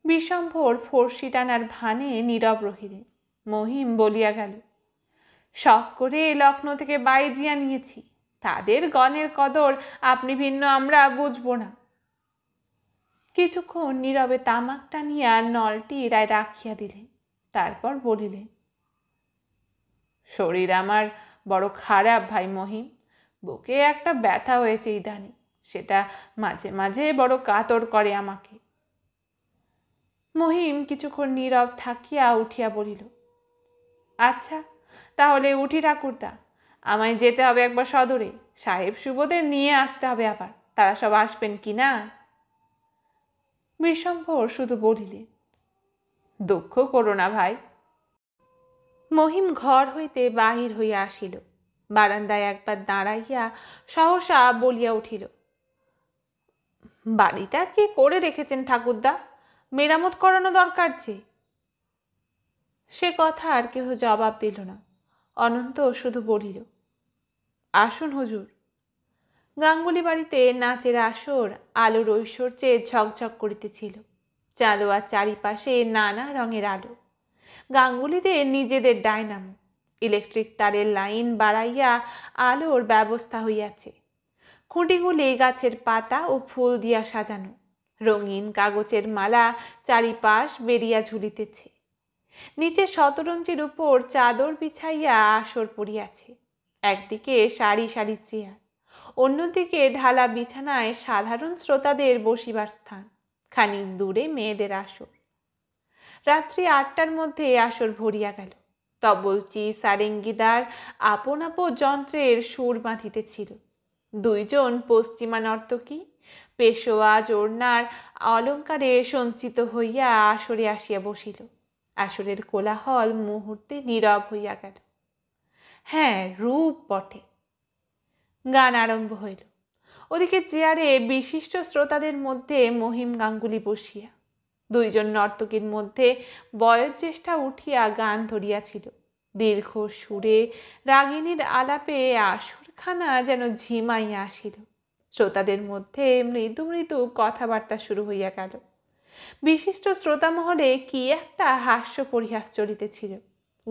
বিষম্ভর ফর্সি টানার ভানে নীরব রহিলেন মহিম বলিয়া গেল শখ করে লক্ষ্ণৌ থেকে বাইজিয়া নিয়েছি তাদের গণের কদর আপনি ভিন্ন আমরা বুঝব না কিছুক্ষণ নীরবে তামাক টানিয়া নলটি রায় রাখিয়া দিলেন তারপর বলিলে শরীর আমার বড় খারাপ ভাই মহিম বুকে একটা ব্যথা হয়েছে ইদানি সেটা মাঝে মাঝে বড় কাতর করে আমাকে মহিম কিছুক্ষণ নীরব থাকিয়া উঠিয়া বলিল আচ্ছা তাহলে উঠি ঠাকুরদা আমায় যেতে হবে একবার সদরে সাহেব শুভদের নিয়ে আসতে হবে আবার তারা সব আসবেন কি না বিশ্বম্ভর শুধু বলিলেন দুঃখ করো না ভাই মহিম ঘর হইতে বাহির হইয়া আসিল বারান্দায় একবার দাঁড়াইয়া সহসা বলিয়া উঠিল বাড়িটা কে করে রেখেছেন ঠাকুরদা মেরামত করানো দরকার যে সে কথা আর কেহ জবাব দিল না অনন্ত শুধু বলিল আসুন হুজুর গাঙ্গুলি বাড়িতে নাচের আসর আলোর ঐশ্বর্যে ঝকঝক করিতেছিল চাঁদোয়ার চারিপাশে নানা রঙের আলো গাঙ্গুলিদের নিজেদের ডায়নাম ইলেকট্রিক তারের লাইন বাড়াইয়া আলোর ব্যবস্থা হইয়াছে খুঁটিগুলি গাছের পাতা ও ফুল দিয়া সাজানো রঙিন কাগজের মালা চারিপাশ বেরিয়া ঝুলিতেছে নিচে শতরঞ্জির উপর চাদর বিছাইয়া আসর পড়িয়াছে একদিকে সারি সারি চেয়ার অন্যদিকে ঢালা বিছানায় সাধারণ শ্রোতাদের বসিবার স্থান খানিক দূরে মেয়েদের আসর রাত্রি আটটার মধ্যে আসর ভরিয়া গেল তবলচি সারেঙ্গিদার আপন আপন যন্ত্রের সুর বাঁধিতেছিল দুইজন পশ্চিমা নর্তকী পেশোয়া জোড়নার অলঙ্কারে সঞ্চিত হইয়া আসরে আসিয়া বসিল আসরের কোলাহল মুহূর্তে নীরব হইয়া গেল হ্যাঁ রূপ বটে গান আরম্ভ হইল ওদিকে চেয়ারে বিশিষ্ট শ্রোতাদের মধ্যে মহিম গাঙ্গুলি বসিয়া দুইজন নর্তকীর মধ্যে বয়োজ্যেষ্ঠা উঠিয়া গান ধরিয়াছিল দীর্ঘ সুরে রাগিনীর আলাপে আসরখানা যেন ঝিমাইয়া আসিল শ্রোতাদের মধ্যে মৃদু মৃদু কথাবার্তা শুরু হইয়া গেল বিশিষ্ট শ্রোতা মহলে কি একটা হাস্য পরিহাস চলিতেছিল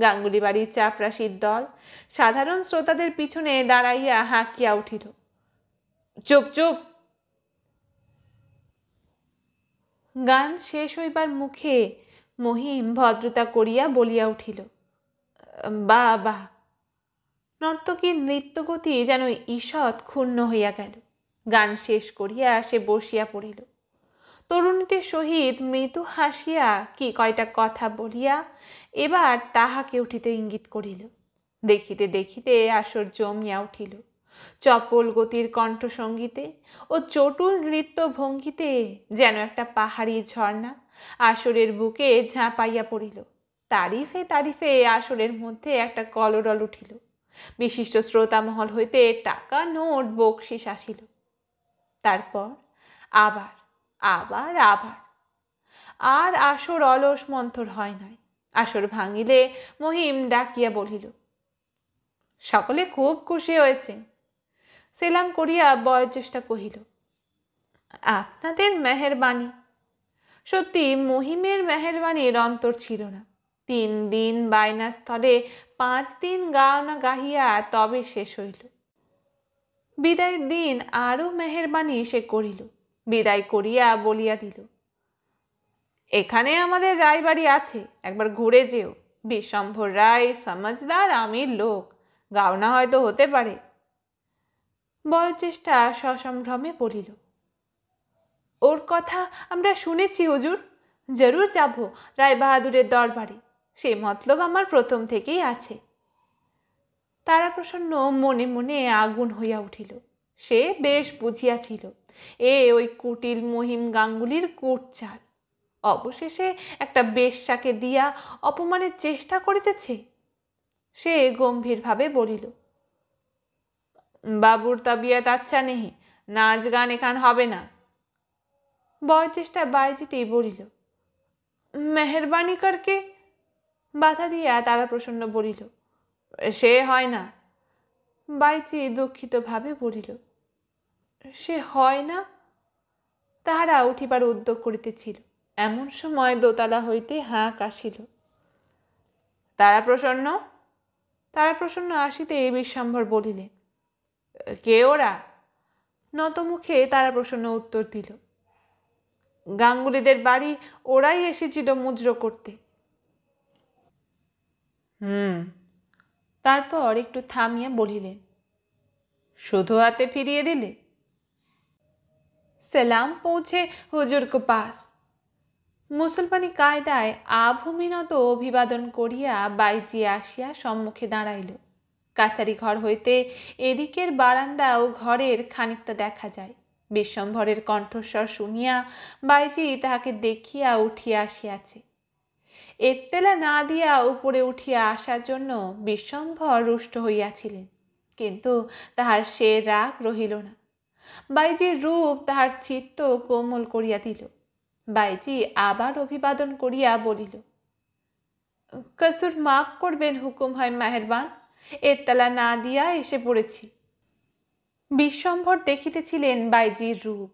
গাঙ্গুলি বাড়ির চাপরাশির দল সাধারণ শ্রোতাদের পিছনে দাঁড়াইয়া হাঁকিয়া উঠিল চুপ চুপ গান শেষ হইবার মুখে মহিম ভদ্রতা করিয়া বলিয়া উঠিল বা বা নর্তকীর নৃত্যগতি যেন ঈষৎ ক্ষুণ্ণ হইয়া গেল গান শেষ করিয়া সে বসিয়া পড়িল তরুণীটির সহিত মৃদু হাসিয়া কি কয়টা কথা বলিয়া এবার তাহাকে উঠিতে ইঙ্গিত করিল দেখিতে দেখিতে আসর জমিয়া উঠিল চপল গতির কণ্ঠসঙ্গীতে ও চটুল নৃত্য ভঙ্গিতে যেন একটা পাহাড়ি ঝর্ণা আসরের বুকে ঝাঁপাইয়া পড়িল তারিফে তারিফে আসরের মধ্যে একটা কলরল উঠিল বিশিষ্ট শ্রোতামহল হইতে টাকা নোট বকশিস আসিল তারপর আবার আবার আবার আর আসর অলস মন্থর হয় নাই আসর ভাঙিলে মহিম ডাকিয়া বলিল সকলে খুব খুশি হয়েছে সেলাম করিয়া বয়োজ্যেষ্ঠা কহিল আপনাদের মেহেরবাণী সত্যি মহিমের মেহেরবাণীর অন্তর ছিল না তিন দিন বায়না স্থলে পাঁচ দিন গাওনা গাহিয়া তবে শেষ হইল বিদায়ের দিন আরও মেহেরবাণী সে করিল বিদায় করিয়া বলিয়া দিল এখানে আমাদের রায়বাড়ি আছে একবার ঘুরে যেও বিশ্বম্ভর রায় সমাজদার আমির লোক গাওনা হয়তো হতে পারে বয়োজ্যেষ্ঠা সসম্ভ্রমে বলিল ওর কথা আমরা শুনেছি হুজুর জরুর যাব রায়বাহাদুরের দরবারে সে মতলব আমার প্রথম থেকেই আছে তারাপ্রসন্ন মনে মনে আগুন হইয়া উঠিল সে বেশ বুঝিয়াছিল এ ওই কুটিল মহিম গাঙ্গুলির কোট চাল অবশেষে একটা বেশ্যাকে দিয়া অপমানের চেষ্টা করিতেছে সে গম্ভীরভাবে বলিল বাবুর তাবিয়াত আচ্ছা নেহি নাচ গান এখান হবে না চেষ্টা বাইজিতেই বলিল মেহরবানি করকে বাধা দিয়া তারা প্রসন্ন বলিল সে হয় না বাইচি দুঃখিতভাবে বলিল সে হয় না তাহারা উঠিবার উদ্যোগ করিতেছিল এমন সময় দোতলা হইতে হাঁ কাশিল তারা প্রসন্ন তারা প্রসন্ন আসিতে এই বিশ্বম্ভর বলিলেন কে ওরা নত মুখে তারা প্রশ্ন উত্তর দিল গাঙ্গুলিদের বাড়ি ওরাই এসেছিল মুদ্র করতে হুম তারপর একটু থামিয়ে বলিলেন শুধু হাতে ফিরিয়ে দিলে সেলাম পৌঁছে হুজুরকে পাস মুসলমানি কায়দায় আভূমিনত অভিবাদন করিয়া বাইজি আসিয়া সম্মুখে দাঁড়াইল কাচারি ঘর হইতে এদিকের বারান্দা ও ঘরের খানিকটা দেখা যায় বিশ্বম্ভরের কণ্ঠস্বর শুনিয়া বাইজি তাহাকে দেখিয়া উঠিয়া আসিয়াছে এত্তেলা না দিয়া উপরে উঠিয়া আসার জন্য বিশ্বম্ভর রুষ্ট হইয়াছিলেন কিন্তু তাহার সে রাগ রহিল না বাইজির রূপ তাহার চিত্ত কোমল করিয়া দিল বাইজি আবার অভিবাদন করিয়া বলিল কসুর মাফ করবেন হুকুম হয় মেহরবান এরতলা না দিয়া এসে পড়েছি বিশ্বম্ভর দেখিতেছিলেন বাইজির রূপ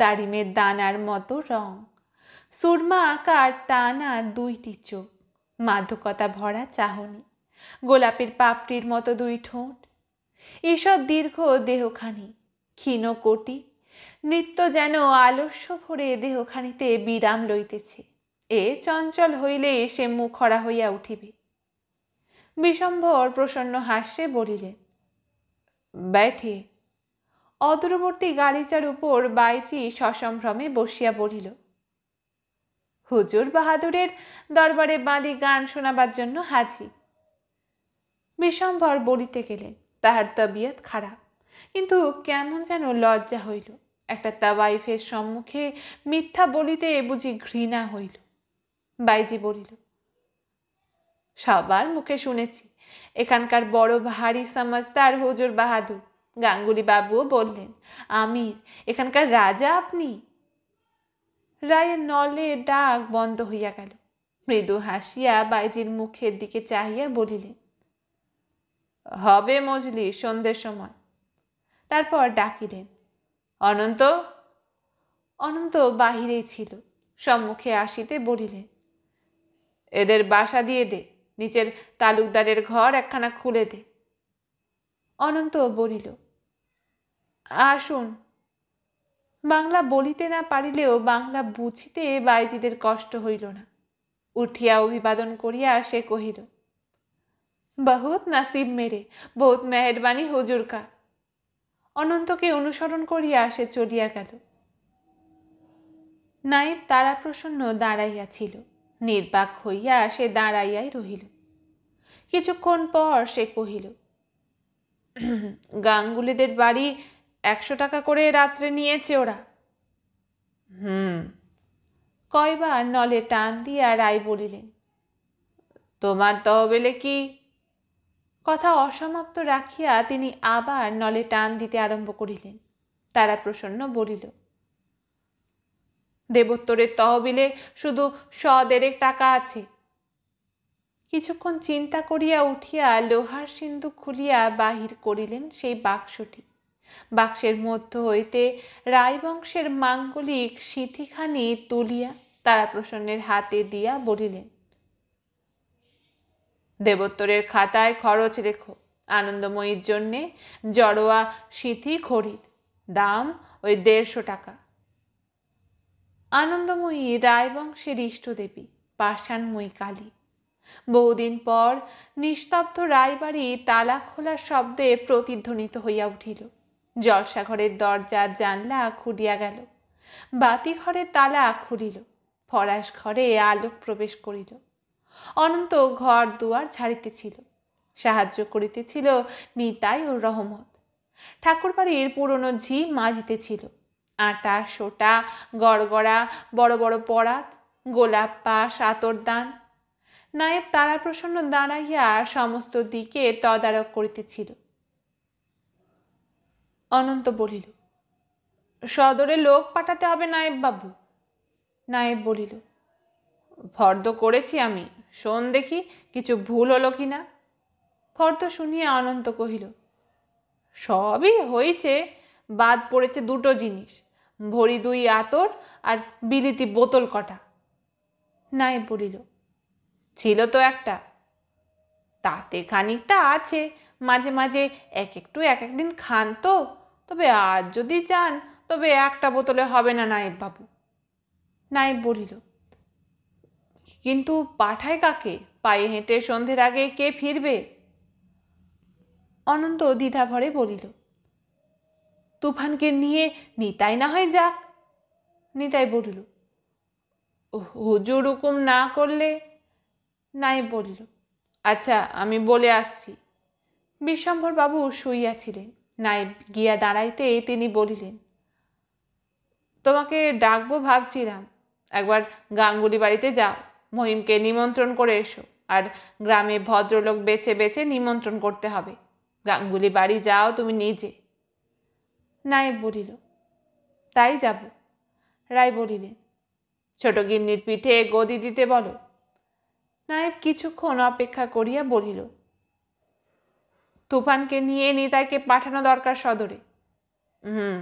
দারিমের দানার মতো রং সুরমা আকার টানা দুইটি চোখ মাদকতা ভরা চাহনি গোলাপের পাপড়ির মতো দুই ঠোঁট ঈশ্বর দীর্ঘ দেহখানি ক্ষীণ কোটি নৃত্য যেন আলস্য ভরে দেহখানিতে বিরাম লইতেছে এ চঞ্চল হইলে সে মুখরা হইয়া উঠিবে বিষম্ভর প্রসন্ন হাস্যে বলিলে ব্যাঠি অদূরবর্তী গালিচার উপর বাইচি সসম্ভ্রমে বসিয়া বলিল হুজুর বাহাদুরের দরবারে বাঁধি গান শোনাবার জন্য হাজি বিষম্ভর বলিতে গেলেন তাহার তবিয়ত খারাপ কিন্তু কেমন যেন লজ্জা হইল একটা তাওয়াইফের সম্মুখে মিথ্যা বলিতে বুঝি ঘৃণা হইল বাইজি বলিল সবার মুখে শুনেছি এখানকার বড় ভারী সমাজদার হুজুর বাহাদুর গাঙ্গুলি বাবুও বললেন আমির এখানকার রাজা আপনি রায়ের নলে ডাক বন্ধ হইয়া গেল মৃদু হাসিয়া বাইজির মুখের দিকে চাহিয়া বলিলেন হবে মজলি সন্ধ্যের সময় তারপর ডাকিলেন অনন্ত অনন্ত বাহিরেই ছিল সম্মুখে আসিতে বলিলেন এদের বাসা দিয়ে দে নিচের তালুকদারের ঘর একখানা খুলে দে অনন্ত বলিল আসুন বাংলা বলিতে না পারিলেও বাংলা বুঝিতে বাইজিদের কষ্ট হইল না উঠিয়া অভিবাদন করিয়া সে কহিল বহুত নাসিব মেরে বহুত মেহরবানি হুজুরকা অনন্তকে অনুসরণ করিয়া সে চলিয়া গেল নাইব প্রসন্ন দাঁড়াইয়াছিল নির্বাক হইয়া সে দাঁড়াইয়াই রহিল কিছুক্ষণ পর সে কহিল গাঙ্গুলিদের বাড়ি একশো টাকা করে রাত্রে নিয়েছে ওরা হুম কয়বার নলে টান দিয়া রায় বলিলেন তোমার তহবিলে কি কথা অসমাপ্ত রাখিয়া তিনি আবার নলে টান দিতে আরম্ভ করিলেন তারা প্রসন্ন বলিল দেবোত্তরের তহবিলে শুধু সদেরেক টাকা আছে কিছুক্ষণ চিন্তা করিয়া উঠিয়া লোহার সিন্ধু খুলিয়া বাহির করিলেন সেই বাক্সটি বাক্সের মধ্য হইতে রায়বংশের মাঙ্গলিক সিথিখানি তুলিয়া তারাপ্রসন্নের হাতে দিয়া বলিলেন দেবোত্তরের খাতায় খরচ রেখো আনন্দময়ীর জন্যে জড়োয়া সিথি খরিদ দাম ওই দেড়শো টাকা আনন্দময়ী রায়বংশের ইষ্টদেবী পাষাণময়ী কালী বহুদিন পর নিস্তব্ধ রায়বাড়ি তালা খোলার শব্দে প্রতিধ্বনিত হইয়া উঠিল জলসাঘরের দরজার জানলা খুলিয়া গেল বাতি ঘরের তালা খুলিল ফরাস ঘরে আলোক প্রবেশ করিল অনন্ত ঘর দুয়ার ছাড়িতেছিল সাহায্য করিতেছিল নিতাই ও রহমত ঠাকুরবাড়ির পুরনো ঝি মাজিতেছিল আটা সোটা গড়গড়া বড় বড় পরাত গোলাপ পাশ আতর দান নায়েব তারাপ্রসন্ন দাঁড়াইয়া সমস্ত দিকে তদারক করিতেছিল অনন্ত বলিল সদরে লোক পাঠাতে হবে নায়েব বাবু নায়েব বলিল ফর্দ করেছি আমি শোন দেখি কিছু ভুল হলো কি না ফর্দ শুনিয়া অনন্ত কহিল সবই হয়েছে বাদ পড়েছে দুটো জিনিস ভরি দুই আতর আর বিলিতি বোতল কটা নাই বলিল ছিল তো একটা তাতে খানিকটা আছে মাঝে মাঝে এক একটু এক একদিন খান তো তবে আজ যদি চান তবে একটা বোতলে হবে না নায়েব বাবু নায়েব বলিল কিন্তু পাঠায় কাকে পায়ে হেঁটে সন্ধ্যের আগে কে ফিরবে অনন্ত দ্বিধা ভরে বলিল তুফানকে নিয়ে নিতাই না হয় যাক নিতাই বলল হুজুর হুকুম না করলে নাই বলল আচ্ছা আমি বলে আসছি বাবু শুইয়াছিলেন নাই গিয়া দাঁড়াইতে তিনি বলিলেন তোমাকে ডাকবো ভাবছিলাম একবার গাঙ্গুলি বাড়িতে যাও মহিমকে নিমন্ত্রণ করে এসো আর গ্রামে ভদ্রলোক বেছে বেছে নিমন্ত্রণ করতে হবে গাঙ্গুলি বাড়ি যাও তুমি নিজে নায়েব বলিল তাই যাব রায় বলিলেন ছোট গিন্নির পিঠে গদি দিতে বলো নায়েব কিছুক্ষণ অপেক্ষা করিয়া বলিল তুফানকে নিয়ে নিতাইকে পাঠানো দরকার সদরে হুম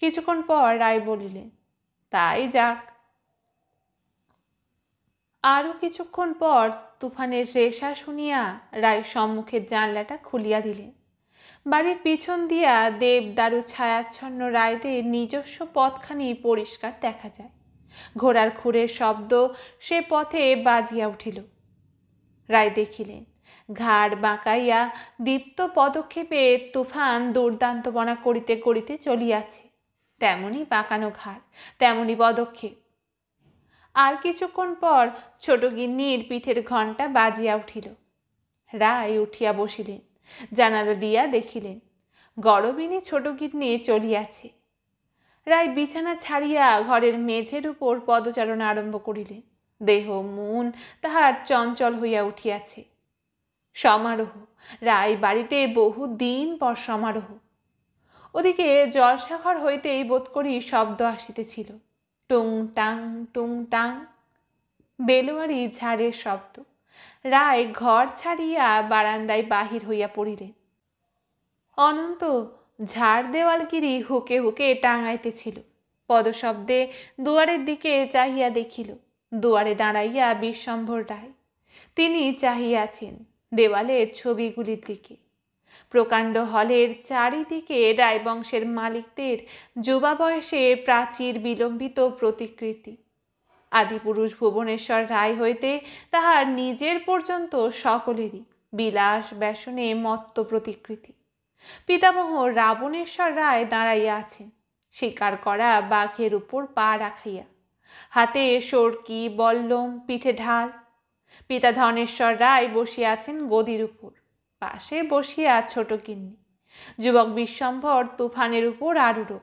কিছুক্ষণ পর রায় বলিলেন তাই যাক আরও কিছুক্ষণ পর তুফানের রেশা শুনিয়া রায় সম্মুখের জানলাটা খুলিয়া দিলেন বাড়ির পিছন দিয়া দেবদারু ছায়াচ্ছন্ন রায়দের নিজস্ব পথখানি পরিষ্কার দেখা যায় ঘোড়ার খুরের শব্দ সে পথে বাজিয়া উঠিল রায় দেখিলেন ঘাড় বাঁকাইয়া দীপ্ত পদক্ষেপে তুফান দুর্দান্ত বনা করিতে করিতে চলিয়াছে তেমনি বাঁকানো ঘাড় তেমনি পদক্ষেপ আর কিছুক্ষণ পর ছোট গিন্নির পিঠের ঘণ্টা বাজিয়া উঠিল রায় উঠিয়া বসিলেন জানালা দিয়া দেখিলেন গরমিনী ছোট নিয়ে চলিয়াছে রায় বিছানা ছাড়িয়া ঘরের মেঝের উপর পদচারণ আরম্ভ করিলেন দেহ মন তাহার চঞ্চল হইয়া উঠিয়াছে সমারোহ রায় বাড়িতে বহু দিন পর সমারোহ ওদিকে জলসাঘর হইতেই বোধ করি শব্দ আসিতেছিল টুং টাং টুং টাং বেলোয়ারি ঝাড়ের শব্দ রায় ঘর ছাড়িয়া বারান্দায় বাহির হইয়া পড়িলেন অনন্ত ঝাড় দেওয়ালগিরি হুকে হুকে টাঙাইতেছিল পদশব্দে দুয়ারের দিকে চাহিয়া দেখিল দুয়ারে দাঁড়াইয়া বিশ্বম্ভর রায় তিনি চাহিয়াছেন দেওয়ালের ছবিগুলির দিকে প্রকাণ্ড হলের চারিদিকে রায়বংশের মালিকদের যুবা বয়সে প্রাচীর বিলম্বিত প্রতিকৃতি আদিপুরুষ ভুবনেশ্বর রায় হইতে তাহার নিজের পর্যন্ত সকলেরই বিলাস ব্যসনে মত্ত প্রতিকৃতি পিতামহ রাবণেশ্বর রায় দাঁড়াইয়া আছেন শিকার করা বাঘের উপর পা রাখাইয়া হাতে সরকি বল্লম পিঠে ঢাল পিতা ধনেশ্বর রায় বসিয়া আছেন গদির উপর পাশে বসিয়া ছোট কিন্নি যুবক বিশ্বম্ভর তুফানের উপর আরূঢ়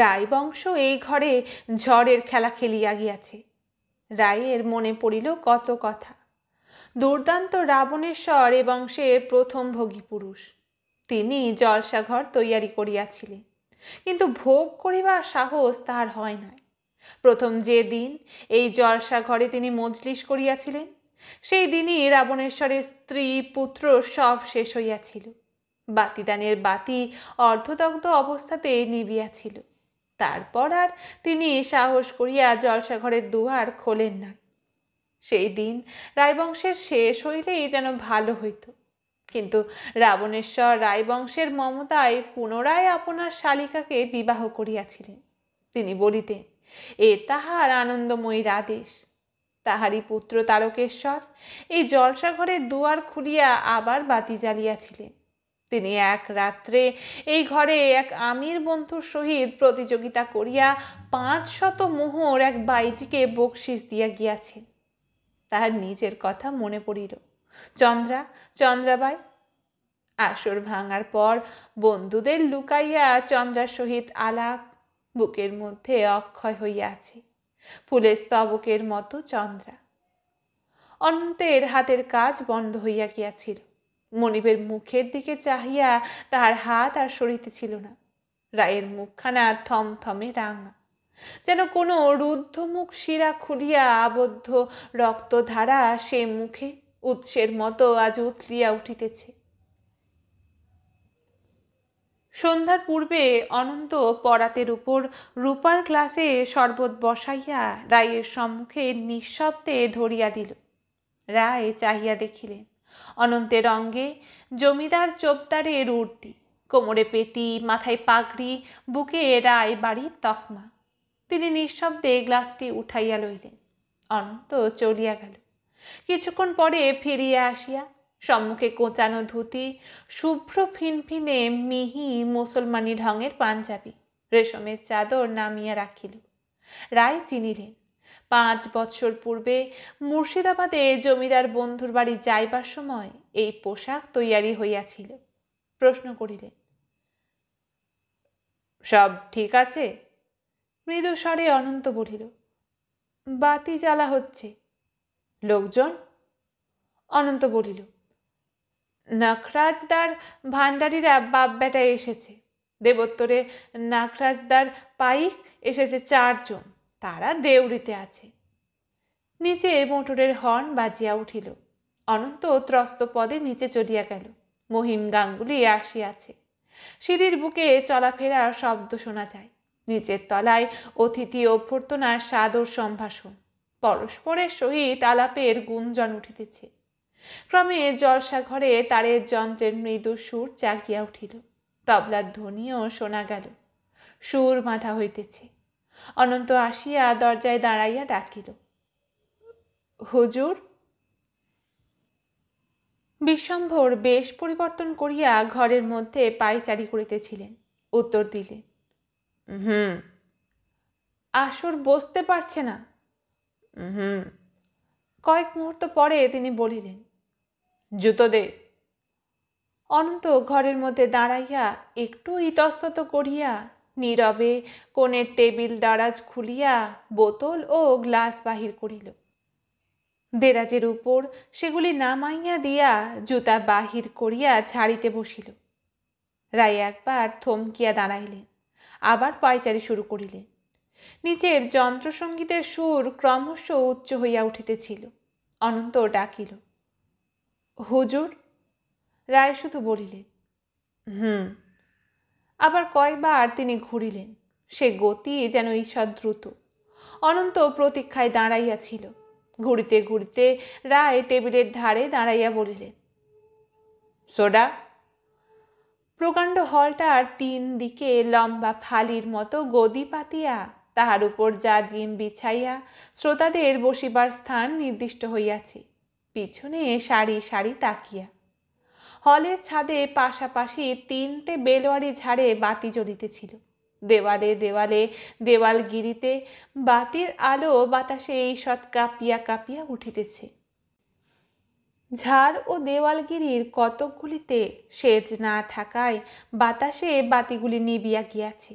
রায়বংশ এই ঘরে ঝড়ের খেলা খেলিয়া গিয়াছে রায়ের মনে পড়িল কত কথা দুর্দান্ত রাবণেশ্বর এ বংশের প্রথম ভোগী পুরুষ তিনি জলসাঘর তৈয়ারি করিয়াছিলেন কিন্তু ভোগ করিবার সাহস তাহার হয় নাই প্রথম যে দিন এই জলসাঘরে তিনি মজলিস করিয়াছিলেন সেই দিনই রাবণেশ্বরের স্ত্রী পুত্র সব শেষ হইয়াছিল বাতিদানের বাতি অর্ধদগ্ধ অবস্থাতে নিবিয়াছিল তারপর আর তিনি সাহস করিয়া জলসাঘরের দুয়ার খোলেন না সেই দিন রায়বংশের শেষ হইলেই যেন ভালো হইত কিন্তু রাবণেশ্বর রায়বংশের মমতায় পুনরায় আপনার শালিকাকে বিবাহ করিয়াছিলেন তিনি বলিতেন এ তাহার আনন্দময়ীর আদেশ তাহারই পুত্র তারকেশ্বর এই জলসাঘরের দুয়ার খুলিয়া আবার বাতি জ্বালিয়াছিলেন তিনি এক রাত্রে এই ঘরে এক আমির বন্ধুর সহিত প্রতিযোগিতা করিয়া পাঁচ শত মোহর এক বাইজিকে বকশিস দিয়া গিয়াছেন তাহার নিজের কথা মনে পড়িল চন্দ্রা চন্দ্রাবাই আসর ভাঙার পর বন্ধুদের লুকাইয়া চন্দ্রার সহিত আলাপ বুকের মধ্যে অক্ষয় হইয়া আছে ফুলের স্তবকের মতো চন্দ্রা অন্তের হাতের কাজ বন্ধ হইয়া গিয়াছিল মনিবের মুখের দিকে চাহিয়া তাহার হাত আর সরিতে ছিল না রায়ের মুখখানা থমথমে রাঙা যেন কোনো রুদ্ধমুখ শিরা খুলিয়া আবদ্ধ রক্তধারা সে মুখে উৎসের মতো আজ উতলিয়া উঠিতেছে সন্ধ্যার পূর্বে অনন্ত পরাতের উপর রূপার গ্লাসে শরবত বসাইয়া রায়ের সম্মুখে নিঃশব্দে ধরিয়া দিল রায় চাহিয়া দেখিলেন অনন্তের অঙ্গে জমিদার চোপদারের উর্তি কোমরে পেটি মাথায় পাগড়ি বুকে রায় বাড়ির তকমা তিনি নিঃশব্দে গ্লাসটি উঠাইয়া লইলেন অনন্ত চলিয়া গেল কিছুক্ষণ পরে ফিরিয়া আসিয়া সম্মুখে কোঁচানো ধুতি শুভ্র ফিনফিনে মিহি মুসলমানি ঢঙের পাঞ্জাবি রেশমের চাদর নামিয়া রাখিল রায় চিনিলেন পাঁচ বছর পূর্বে মুর্শিদাবাদে জমিদার বন্ধুর বাড়ি যাইবার সময় এই পোশাক তৈয়ারি হইয়াছিল প্রশ্ন করিলেন সব ঠিক আছে মৃদুস্বরে অনন্ত বলিল বাতি জ্বালা হচ্ছে লোকজন অনন্ত বলিল নাকরাজদার ভাণ্ডারীরা বাপ বেটায় এসেছে দেবোত্তরে নাকরাজদার পাইক এসেছে চারজন তারা দেউড়িতে আছে নিচে মোটরের হর্ন বাজিয়া উঠিল অনন্ত ত্রস্ত পদে নিচে চলিয়া গেল মহিম গাঙ্গুলি আসিয়াছে সিঁড়ির বুকে চলাফেরার শব্দ শোনা যায় নিচের তলায় অতিথি অভ্যর্থনার সাদর সম্ভাষণ পরস্পরের সহিত আলাপের গুঞ্জন উঠিতেছে ক্রমে জলসা ঘরে তারের যন্ত্রের মৃদু সুর চাগিয়া উঠিল তবলার ধ্বনিও শোনা গেল সুর মাথা হইতেছে অনন্ত আসিয়া দরজায় দাঁড়াইয়া ডাকিল হুজুর বিশ্বম্ভর বেশ পরিবর্তন করিয়া ঘরের মধ্যে পাইচারি করিতেছিলেন উত্তর দিলেন হুম আসর বসতে পারছে না হুম কয়েক মুহূর্ত পরে তিনি বলিলেন জুতো দে অনন্ত ঘরের মধ্যে দাঁড়াইয়া একটু ইতস্তত করিয়া নীরবে কোণের টেবিল দারাজ খুলিয়া বোতল ও গ্লাস বাহির করিল দেরাজের উপর সেগুলি নামাইয়া দিয়া জুতা বাহির করিয়া ছাড়িতে বসিল রায় একবার থমকিয়া দাঁড়াইলেন আবার পায়চারি শুরু করিলেন নিজের যন্ত্রসঙ্গীতের সুর ক্রমশ উচ্চ হইয়া উঠিতেছিল অনন্ত ডাকিল হুজুর রায় শুধু বলিলেন হুম আবার কয়েকবার তিনি ঘুরিলেন সে গতি যেন ঈশ্বর দ্রুত অনন্ত প্রতীক্ষায় দাঁড়াইয়াছিল ঘুরিতে ঘুরিতে রায় টেবিলের ধারে দাঁড়াইয়া বলিলেন সোডা প্রকাণ্ড হলটার তিন দিকে লম্বা ফালির মতো গদি পাতিয়া তাহার উপর যা জিম বিছাইয়া শ্রোতাদের বসিবার স্থান নির্দিষ্ট হইয়াছে পিছনে সারি সারি তাকিয়া হলের ছাদে পাশাপাশি তিনটে বেলোয়ারি ঝাড়ে বাতি জ্বলিতেছিল দেওয়ালে দেওয়ালে দেওয়াল গিরিতে বাতির আলো বাতাসে এই সৎ কাঁপিয়া কাঁপিয়া উঠিতেছে ঝাড় ও দেওয়ালগিরির কতকগুলিতে সেচ না থাকায় বাতাসে বাতিগুলি নিবিয়া গিয়াছে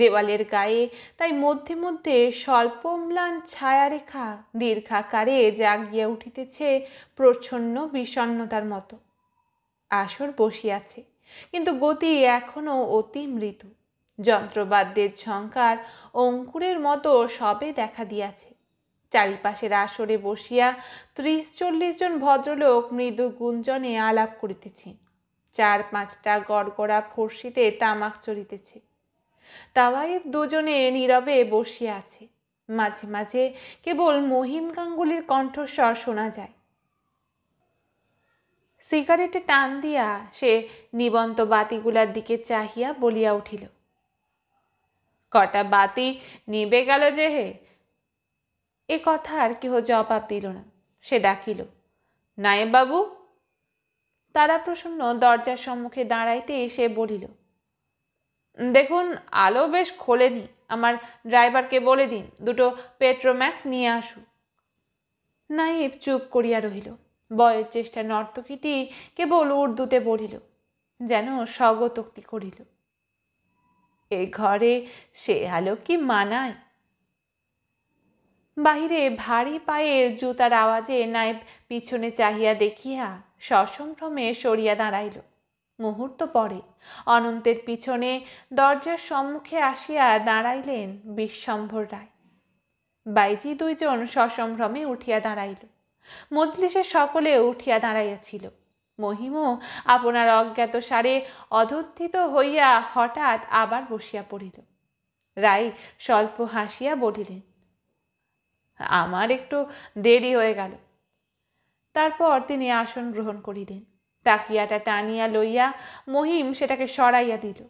দেওয়ালের গায়ে তাই মধ্যে মধ্যে স্বল্প ম্লান ছায়ারেখা দীর্ঘাকারে জাগিয়া উঠিতেছে প্রচ্ছন্ন বিষণ্নতার মতো আসর বসিয়াছে কিন্তু গতি এখনও অতি মৃদু যন্ত্রবাদ্যের ঝঙ্কার অঙ্কুরের মতো সবে দেখা দিয়াছে চারিপাশের আসরে বসিয়া ত্রিশ চল্লিশ জন ভদ্রলোক মৃদু গুঞ্জনে আলাপ করিতেছেন চার পাঁচটা গড়গড়া ফর্সিতে তামাক চড়িতেছে তাওয়াইব দুজনে নীরবে বসিয়া আছে মাঝে মাঝে কেবল মহিম গাঙ্গুলির কণ্ঠস্বর শোনা যায় সিগারেটে টান দিয়া সে নিবন্ত বাতিগুলার দিকে চাহিয়া বলিয়া উঠিল কটা বাতি নিবে গেল যে হে এ কথা আর কেহ জবাব দিল না সে ডাকিল বাবু তারা প্রসন্ন দরজার সম্মুখে দাঁড়াইতে এসে বলিল দেখুন আলো বেশ খোলেনি আমার ড্রাইভারকে বলে দিন দুটো পেট্রোম্যাক্স নিয়ে আসু নাইব চুপ করিয়া রহিল চেষ্টা নর্তকীটি কেবল উর্দুতে পড়িল যেন স্বগতোক্তি করিল এ ঘরে সে আলো কি মানায় বাহিরে ভারী পায়ের জুতার আওয়াজে নায়েব পিছনে চাহিয়া দেখিয়া সসম্ভ্রমে সরিয়া দাঁড়াইল মুহূর্ত পরে অনন্তের পিছনে দরজার সম্মুখে আসিয়া দাঁড়াইলেন বিশ্বম্ভর রায় বাইজি দুইজন সসম্ভ্রমে উঠিয়া দাঁড়াইল মজলিসের সকলে উঠিয়া দাঁড়াইয়াছিল মহিমও আপনার অজ্ঞাত সারে অধত্থিত হইয়া হঠাৎ আবার বসিয়া পড়িল রাই স্বল্প হাসিয়া বলিলেন আমার একটু দেরি হয়ে গেল তারপর তিনি আসন গ্রহণ করিলেন তাকিয়াটা টানিয়া লইয়া মহিম সেটাকে সরাইয়া দিল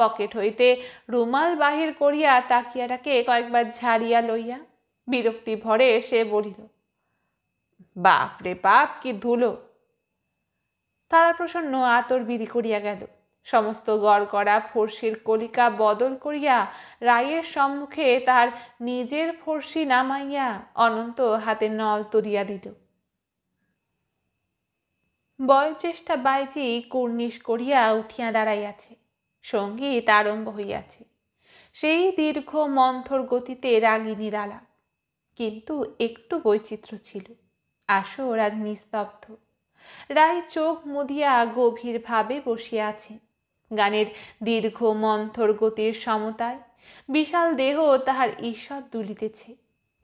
পকেট হইতে রুমাল বাহির করিয়া তাকিয়াটাকে কয়েকবার ঝাড়িয়া লইয়া বিরক্তি ভরে সে বলিল বাপ রে বাপ কি ধুলো তারা প্রসন্ন আতর বিড়ি করিয়া গেল সমস্ত গড় করা ফর্সির কলিকা বদল করিয়া রায়ের সম্মুখে তার নিজের ফর্সি নামাইয়া অনন্ত হাতে নল তরিয়া দিল বয়োজ্যেষ্ঠা বাইজি কুর্নিশ করিয়া উঠিয়া দাঁড়াইয়াছে সঙ্গীত আরম্ভ হইয়াছে সেই দীর্ঘ মন্থর গতিতে রাগিনীর আলাপ কিন্তু একটু বৈচিত্র্য ছিল আসর আজ নিস্তব্ধ রায় চোখ মুদিয়া গভীরভাবে বসিয়া আছেন গানের দীর্ঘ মন্থর গতির সমতায় বিশাল দেহ তাহার ঈশ্বর দুলিতেছে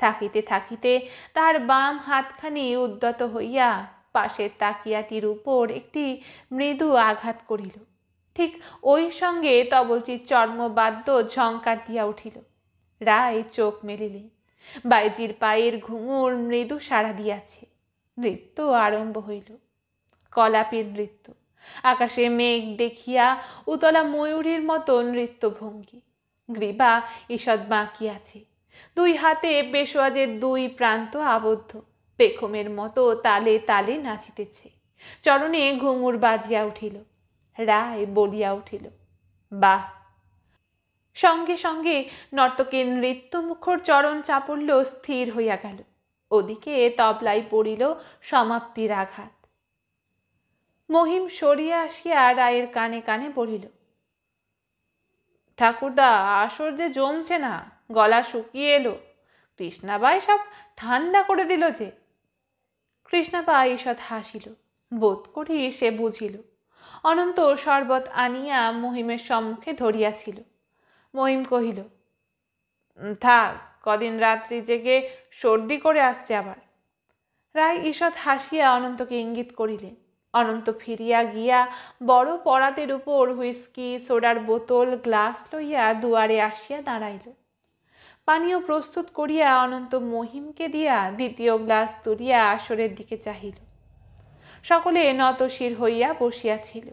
থাকিতে থাকিতে তাহার বাম হাতখানি উদ্যত হইয়া পাশের তাকিয়াটির উপর একটি মৃদু আঘাত করিল ঠিক ওই সঙ্গে তবলচির চর্মবাদ্য ঝঙ্কার দিয়া উঠিল রায় চোখ মেলিলেন বাইজির পায়ের ঘুঙুর মৃদু সাড়া দিয়াছে নৃত্য আরম্ভ হইল কলাপের নৃত্য আকাশে মেঘ দেখিয়া উতলা ময়ূরীর মতো নৃত্যভঙ্গি গ্রীবা ঈষৎ বাঁকিয়াছে দুই হাতে পেশোয়াজের দুই প্রান্ত আবদ্ধ পেখমের মতো তালে তালে নাচিতেছে চরণে ঘুঙুর বাজিয়া উঠিল রায় বলিয়া উঠিল বাহ সঙ্গে সঙ্গে নর্তকের নৃত্যমুখর চরণ চাপড়ল স্থির হইয়া গেল ওদিকে তবলাই পড়িল সমাপ্তির আঘাত মহিম সরিয়া আসিয়া রায়ের কানে কানে পড়িল ঠাকুরদা আসর যে জমছে না গলা শুকিয়ে এলো কৃষ্ণাবাই সব ঠান্ডা করে দিল যে কৃষ্ণাবা ঈষৎ হাসিল বোধ করি সে বুঝিল অনন্ত শরবত আনিয়া মহিমের সম্মুখে ধরিয়াছিল মহিম কহিল থাক কদিন রাত্রি জেগে সর্দি করে আসছে আবার রায় ঈষৎ হাসিয়া অনন্তকে ইঙ্গিত করিলেন অনন্ত ফিরিয়া গিয়া বড় পরাতের উপর হুইস্কি সোডার বোতল গ্লাস লইয়া দুয়ারে আসিয়া দাঁড়াইল পানীয় প্রস্তুত করিয়া অনন্ত মহিমকে দিয়া দ্বিতীয় গ্লাস তুলিয়া আসরের দিকে চাহিল সকলে নতশির হইয়া বসিয়াছিল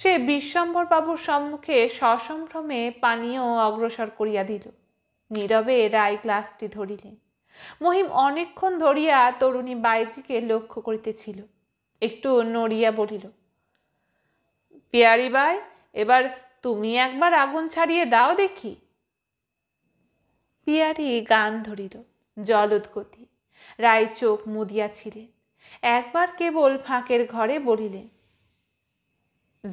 সে বিশ্বম্বরবাবুর সম্মুখে সসম্ভ্রমে পানীয় অগ্রসর করিয়া দিল নীরবে রায় গ্লাসটি ধরিলেন মহিম অনেকক্ষণ ধরিয়া তরুণী বাইজিকে লক্ষ্য করিতেছিল একটু নড়িয়া বলিল পেয়ারি বাই এবার তুমি একবার আগুন ছাড়িয়ে দাও দেখি পিয়ারি গান ধরিল জলদগতি রায় চোখ মুদিয়া ছিলেন একবার কেবল ফাঁকের ঘরে বলিলেন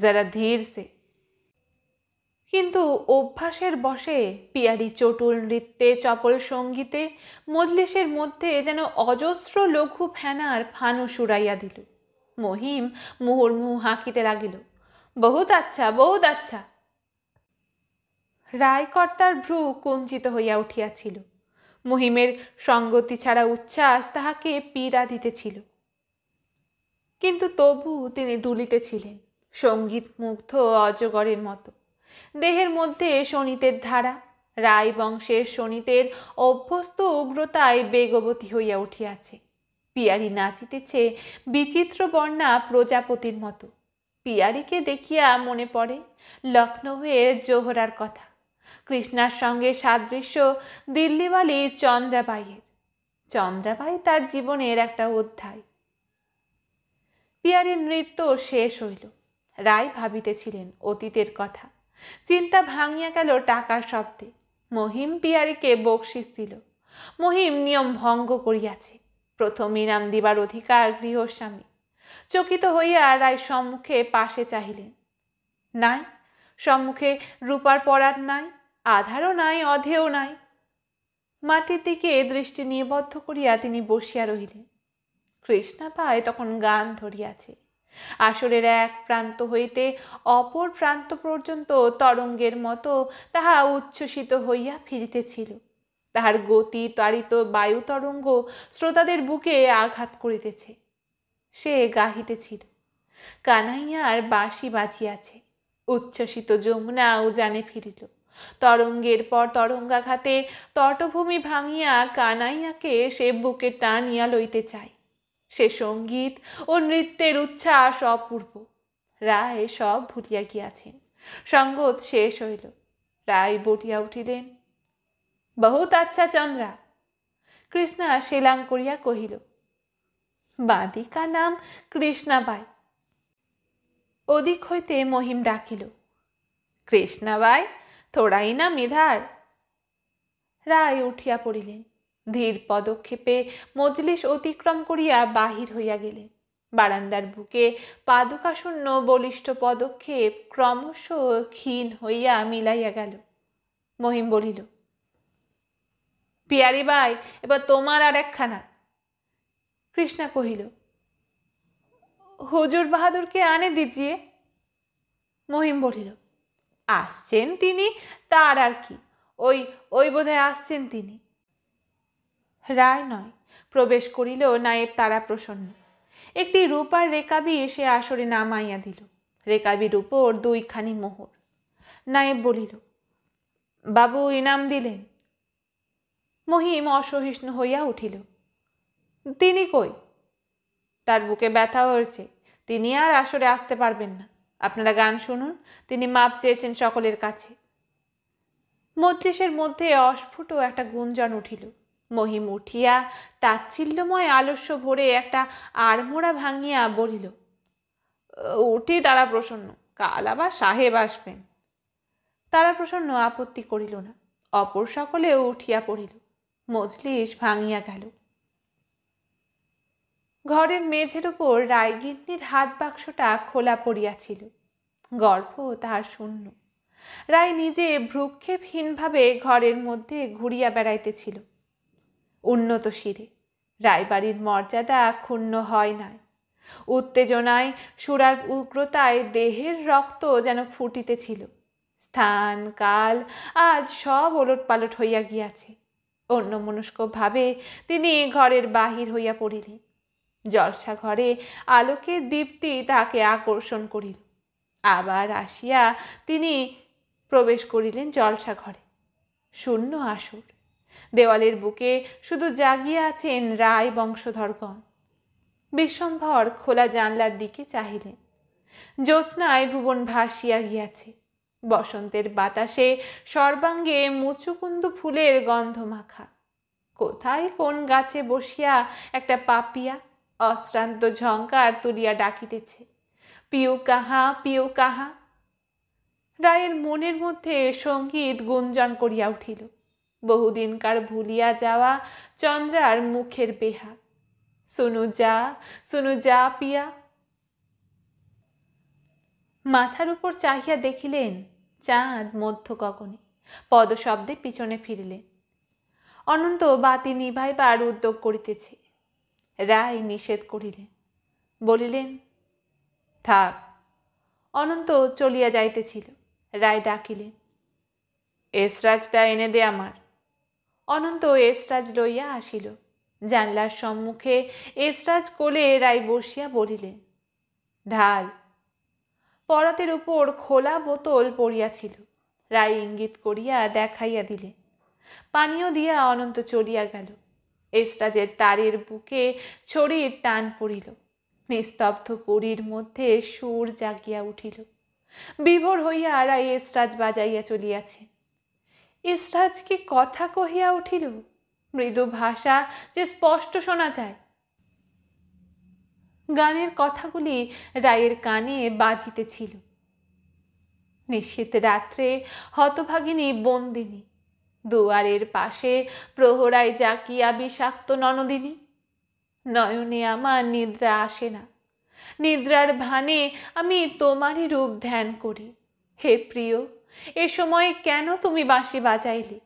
যারা ধীর সে কিন্তু অভ্যাসের বসে পিয়ারি চটুল নৃত্যে চপল সঙ্গীতে মজলিসের মধ্যে যেন অজস্র লঘু ফেনার ফানুস উড়াইয়া দিল মহিম মুহুর্মুহু হাঁকিতে লাগিল বহুত আচ্ছা বহুত আচ্ছা রায়কর্তার ভ্রু কুঞ্চিত হইয়া উঠিয়াছিল মহিমের সঙ্গতি ছাড়া উচ্ছ্বাস তাহাকে পীড়া দিতেছিল কিন্তু তবু তিনি দুলিতেছিলেন সঙ্গীত মুগ্ধ অজগরের মতো দেহের মধ্যে শনিতের ধারা রায় বংশের শনিতের অভ্যস্ত উগ্রতায় বেগবতী হইয়া উঠিয়াছে পিয়ারি নাচিতেছে বিচিত্র বর্ণা প্রজাপতির মতো পিয়ারিকে দেখিয়া মনে পড়ে লক্ষ্ণৌয়ের জোহরার কথা কৃষ্ণার সঙ্গে সাদৃশ্য দিল্লিওয়ালি চন্দ্রাবাইয়ের চন্দ্রাবাই তার জীবনের একটা অধ্যায় পিয়ারির নৃত্য শেষ হইল রায় ভাবিতেছিলেন অতীতের কথা চিন্তা ভাঙিয়া গেল টাকার শব্দে মহিম পিয়ারিকে বকশিস দিল মহিম নিয়ম ভঙ্গ করিয়াছে প্রথম ইনাম দিবার অধিকার গৃহস্বামী চকিত হইয়া রায় সম্মুখে পাশে চাহিলেন নাই সম্মুখে রূপার পরাত নাই আধারও নাই অধেও নাই মাটির দিকে দৃষ্টি নিবদ্ধ করিয়া তিনি বসিয়া রহিলেন কৃষ্ণা পায় তখন গান ধরিয়াছে আসরের এক প্রান্ত হইতে অপর প্রান্ত পর্যন্ত তরঙ্গের মতো তাহা উচ্ছ্বসিত হইয়া ফিরিতেছিল তাহার গতি তাড়িত বায়ু তরঙ্গ শ্রোতাদের বুকে আঘাত করিতেছে সে গাহিতেছিল কানাইয়ার বাঁশি বাজিয়াছে উচ্ছ্বসিত যমুনা উজানে ফিরিল তরঙ্গের পর তরঙ্গাঘাতে তটভূমি ভাঙিয়া কানাইয়াকে সে বুকে টানিয়া লইতে চায় সে সঙ্গীত ও নৃত্যের উচ্ছ্বাস অপূর্ব রায় সব ভুলিয়া গিয়াছেন সঙ্গত শেষ হইল রায় বটিয়া উঠিলেন বহুত আচ্ছা চন্দ্রা কৃষ্ণা সেলাম করিয়া কহিল বাদিকা নাম কৃষ্ণাবাই ওদিক হইতে মহিম ডাকিল কৃষ্ণাবাই থোড়াই না মেধার রায় উঠিয়া পড়িলেন ধীর পদক্ষেপে মজলিস অতিক্রম করিয়া বাহির হইয়া গেলেন বারান্দার বুকে পাদুকাশূন্য বলিষ্ঠ পদক্ষেপ ক্রমশ ক্ষীণ হইয়া মিলাইয়া গেল মহিম বলিল পিয়ারি বাই এবার তোমার আর একখানা কৃষ্ণা কহিল হুজুর বাহাদুরকে আনে দিজিয়ে মহিম বলিল আসছেন তিনি তার আর কি ওই ওই বোধহয় আসছেন তিনি রায় নয় প্রবেশ করিল নায়েব তারা প্রসন্ন একটি রূপার রেকাবি এসে আসরে নামাইয়া দিল রেকাবির উপর দুইখানি মোহর নায়েব বলিল বাবু ইনাম দিলেন মহিম অসহিষ্ণু হইয়া উঠিল তিনি কই তার বুকে ব্যথা হয়েছে তিনি আর আসরে আসতে পারবেন না আপনারা গান শুনুন তিনি মাপ চেয়েছেন সকলের কাছে মজলিসের মধ্যে অস্ফুট একটা গুঞ্জন উঠিল মহিম উঠিয়া তাচ্ছিল্যময় আলস্য ভরে একটা আড়মোড়া ভাঙিয়া বলিল উঠি তারা প্রসন্ন কাল আবার সাহেব আসবেন তারা প্রসন্ন আপত্তি করিল না অপর সকলেও উঠিয়া পড়িল মজলিস ভাঙিয়া গেল ঘরের মেঝের উপর রায়গিন্নির হাত বাক্সটা খোলা পড়িয়াছিল গর্ভ তাহার শূন্য রায় নিজে ভ্রুক্ষেপহীনভাবে ঘরের মধ্যে ঘুরিয়া বেড়াইতেছিল উন্নত শিরে রায়বাড়ির মর্যাদা ক্ষুণ্ণ হয় নাই উত্তেজনায় সুরার উগ্রতায় দেহের রক্ত যেন ফুটিতেছিল স্থান কাল আজ সব ওলট পালট হইয়া গিয়াছে অন্যমনস্কভাবে তিনি ঘরের বাহির হইয়া পড়িলেন জলসা ঘরে আলোকের দীপ্তি তাকে আকর্ষণ করিল আবার আসিয়া তিনি প্রবেশ করিলেন জলসা ঘরে শূন্য আসর দেওয়ালের বুকে শুধু জাগিয়ে আছেন রায় বংশধরগণ বিশ্বম্ভর খোলা জানলার দিকে চাহিলেন জ্যোৎস্নায় ভুবন ভাসিয়া গিয়াছে বসন্তের বাতাসে সর্বাঙ্গে মুচুকুন্দ ফুলের গন্ধ মাখা কোথায় কোন গাছে বসিয়া একটা পাপিয়া অশ্রান্ত ঝঙ্কার তুলিয়া ডাকিতেছে পিউ কাহা পিউ কাহা রায়ের মনের মধ্যে সঙ্গীত গুঞ্জন করিয়া উঠিল বহুদিনকার ভুলিয়া যাওয়া চন্দ্রার মুখের বেহা সোনু যা সোনু যা পিয়া মাথার উপর চাহিয়া দেখিলেন চাঁদ মধ্য গগনে পদশব্দে পিছনে ফিরিলেন অনন্ত বাতি নিভাইবার উদ্যোগ করিতেছে রায় নিষেধ করিলেন বলিলেন থাক অনন্ত চলিয়া যাইতেছিল রায় ডাকিলেন এসরাজটা এনে দে আমার অনন্ত এসরাজ লইয়া আসিল জানলার সম্মুখে এসরাজ কোলে রায় বসিয়া বলিলেন ঢাল পরাতের উপর খোলা বোতল পড়িয়াছিল রায় ইঙ্গিত করিয়া দেখাইয়া দিলে পানীয় দিয়া অনন্ত চলিয়া গেল এসরাজের তারের বুকে ছড়ির টান পড়িল নিস্তব্ধ পুরীর মধ্যে সুর জাগিয়া উঠিল বিভোর হইয়া আড়াই এসরাজ বাজাইয়া চলিয়াছে ইসরাজ কি কথা কহিয়া উঠিল মৃদু ভাষা যে স্পষ্ট শোনা যায় গানের কথাগুলি রায়ের কানে বাজিতেছিল নিশ্চিত রাত্রে হতভাগিনী বন্দিনী দুয়ারের পাশে প্রহরায় জাকিয়া বিষাক্ত ননদিনী নয়নে আমার নিদ্রা আসে না নিদ্রার ভানে আমি তোমারই রূপ ধ্যান করি হে প্রিয় এ সময়ে কেন তুমি বাঁশি বাজাইলে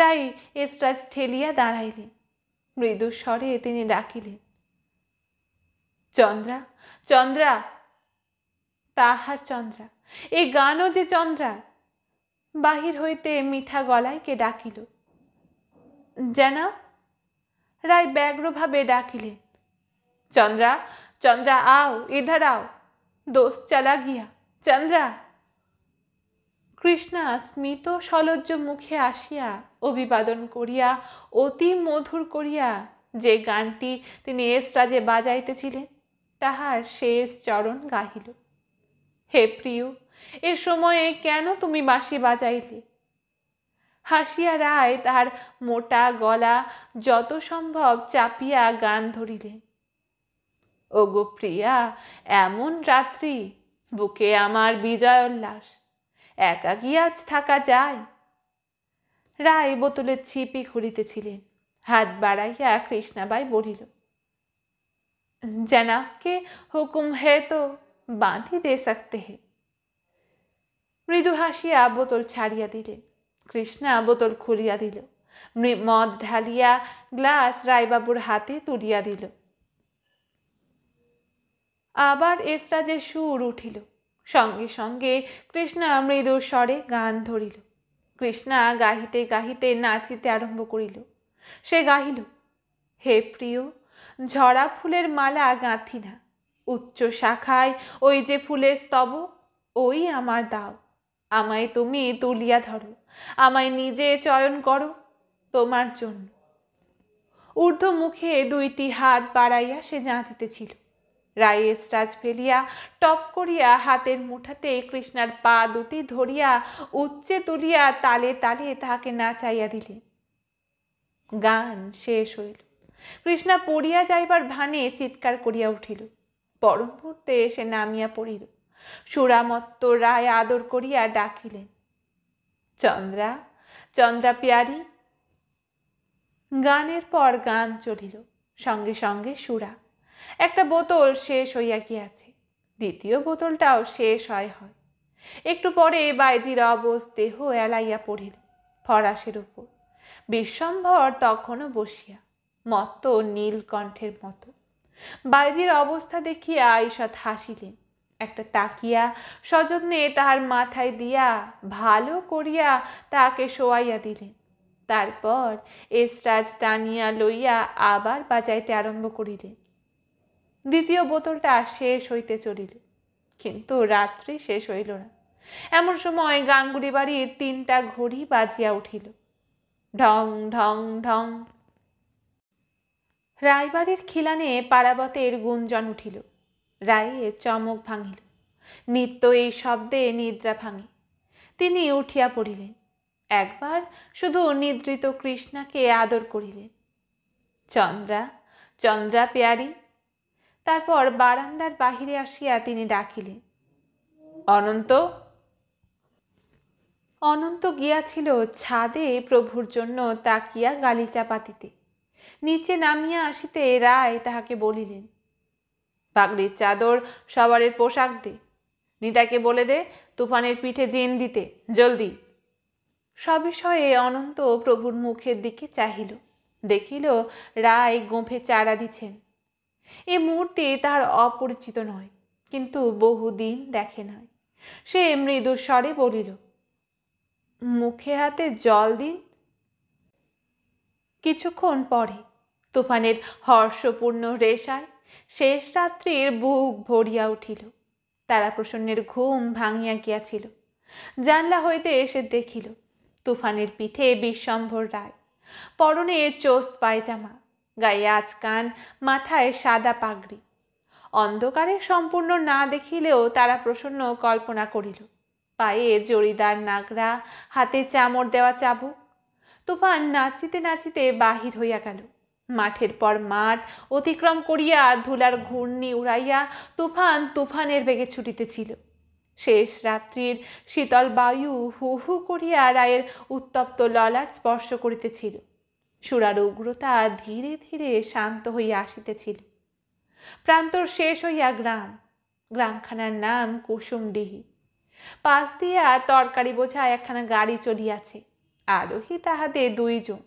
রাই এস্ট্রাজ ঠেলিয়া দাঁড়াইলেন মৃদু স্বরে তিনি ডাকিলেন চন্দ্রা চন্দ্রা তাহার চন্দ্রা এ গানও যে চন্দ্রা বাহির হইতে মিঠা গলায় কে ডাকিল যেন রায় ব্যগ্রভাবে ডাকিলেন চন্দ্রা চন্দ্রা আও এধার আও দোষ চালা গিয়া চন্দ্রা কৃষ্ণা স্মিত সলজ্জ মুখে আসিয়া অভিবাদন করিয়া অতি মধুর করিয়া যে গানটি তিনি এসরাজে বাজাইতেছিলেন তাহার শেষ চরণ গাহিল হে প্রিয় এ সময়ে কেন তুমি বাঁশি বাজাইলে হাসিয়া রায় তাহার মোটা গলা যত সম্ভব চাপিয়া গান ধরিলেন ওগো প্রিয়া এমন রাত্রি বুকে আমার উল্লাস একা গিয়াজ থাকা যায় রায় বোতলের ছিপি খুঁড়িতেছিলেন হাত বাড়াইয়া কৃষ্ণাবাই বলিল জনাবকে হুকুম হে তো বাঁধি দে সকতে হে মৃদু হাসিয়া বোতল ছাড়িয়া দিলেন কৃষ্ণা বোতল খুলিয়া দিল মদ ঢালিয়া গ্লাস রায়বাবুর হাতে তুলিয়া দিল আবার এসরাজের সুর উঠিল সঙ্গে সঙ্গে কৃষ্ণা মৃদু স্বরে গান ধরিল কৃষ্ণা গাহিতে গাহিতে নাচিতে আরম্ভ করিল সে গাহিল হে প্রিয় ঝরা ফুলের মালা গাঁথি না উচ্চ শাখায় ওই যে ফুলের স্তব ওই আমার দাও আমায় তুমি তুলিয়া ধরো আমায় নিজে চয়ন করো তোমার জন্য ঊর্ধ্ব মুখে দুইটি হাত বাড়াইয়া সে জাঁতিতেছিল রায়ের স্টাজ ফেলিয়া টপ করিয়া হাতের মুঠাতে কৃষ্ণার পা দুটি ধরিয়া উচ্চে তুলিয়া তালে তালে তাহাকে নাচাইয়া দিলেন গান শেষ হইল কৃষ্ণা পড়িয়া যাইবার ভানে চিৎকার করিয়া উঠিল পরম মুহূর্তে এসে নামিয়া পড়িল সুরামত্ত রায় আদর করিয়া ডাকিলেন চন্দ্রা চন্দ্রা পিয়ারি গানের পর গান চলিল সঙ্গে সঙ্গে সুরা একটা বোতল শেষ হইয়া গিয়াছে দ্বিতীয় বোতলটাও শেষ হয় হয় একটু পরে বাইজির অবস দেহ এলাইয়া পড়িল ফরাসের উপর বিশ্বম্ভর তখনও বসিয়া মত্ত নীলকণ্ঠের মতো বাইজির অবস্থা দেখিয়া ঈষৎ হাসিলেন একটা তাকিয়া সযত্নে তাহার মাথায় দিয়া ভালো করিয়া তাকে শোয়াইয়া দিলেন তারপর এসরাজ টানিয়া লইয়া আবার বাজাইতে আরম্ভ করিলেন দ্বিতীয় বোতলটা শেষ হইতে চলিল কিন্তু রাত্রি শেষ হইল না এমন সময় গাঙ্গুলি বাড়ির তিনটা ঘড়ি বাজিয়া উঠিল ঢং ঢং ঢং রায়বাড়ির খিলানে পারাবতের গুঞ্জন উঠিল রায়ের চমক ভাঙিল নিত্য এই শব্দে নিদ্রা ভাঙে তিনি উঠিয়া পড়িলেন একবার শুধু নিদ্রিত কৃষ্ণাকে আদর করিলেন চন্দ্রা চন্দ্রা পেয়ারি তারপর বারান্দার বাহিরে আসিয়া তিনি ডাকিলেন অনন্ত অনন্ত গিয়াছিল ছাদে প্রভুর জন্য তাকিয়া গালিচা পাতিতে নিচে নামিয়া আসিতে রায় তাহাকে বলিলেন পাগড়ির চাদর সবারের পোশাক দে নিতাকে বলে দে তুফানের পিঠে জেন দিতে জলদি সবিষয়ে অনন্ত প্রভুর মুখের দিকে চাহিল দেখিল রায় গোঁফে চারা দিচ্ছেন এ মুহূর্তে তার অপরিচিত নয় কিন্তু বহুদিন দেখে নাই সে মৃদুস্বরে বলিল মুখে হাতে জল দিন কিছুক্ষণ পরে তুফানের হর্ষপূর্ণ রেশায় শেষ রাত্রির বুক ভরিয়া উঠিল তারা প্রসন্নের ঘুম ভাঙিয়া গিয়াছিল জানলা হইতে এসে দেখিল তুফানের পিঠে বিশ্বম্ভর রায় পরনে চোস্ত পায়জামা গায়ে আচকান মাথায় সাদা পাগড়ি অন্ধকারে সম্পূর্ণ না দেখিলেও তারা প্রসন্ন কল্পনা করিল পায়ে জড়িদার নাগরা হাতে চামড় দেওয়া চাবুক তুফান নাচিতে নাচিতে বাহির হইয়া গেল মাঠের পর মাঠ অতিক্রম করিয়া ধুলার ঘূর্ণি উড়াইয়া তুফান তুফানের বেগে ছুটিতেছিল শেষ রাত্রির শীতল বায়ু হু হু করিয়া রায়ের উত্তপ্ত ললাট স্পর্শ করিতেছিল সুরার উগ্রতা ধীরে ধীরে শান্ত হইয়া আসিতেছিল প্রান্তর শেষ হইয়া গ্রাম গ্রামখানার নাম কুসুমডিহি পাশ দিয়া তরকারি বোঝা একখানা গাড়ি চলিয়াছে আরোহী তাহাদের দুইজন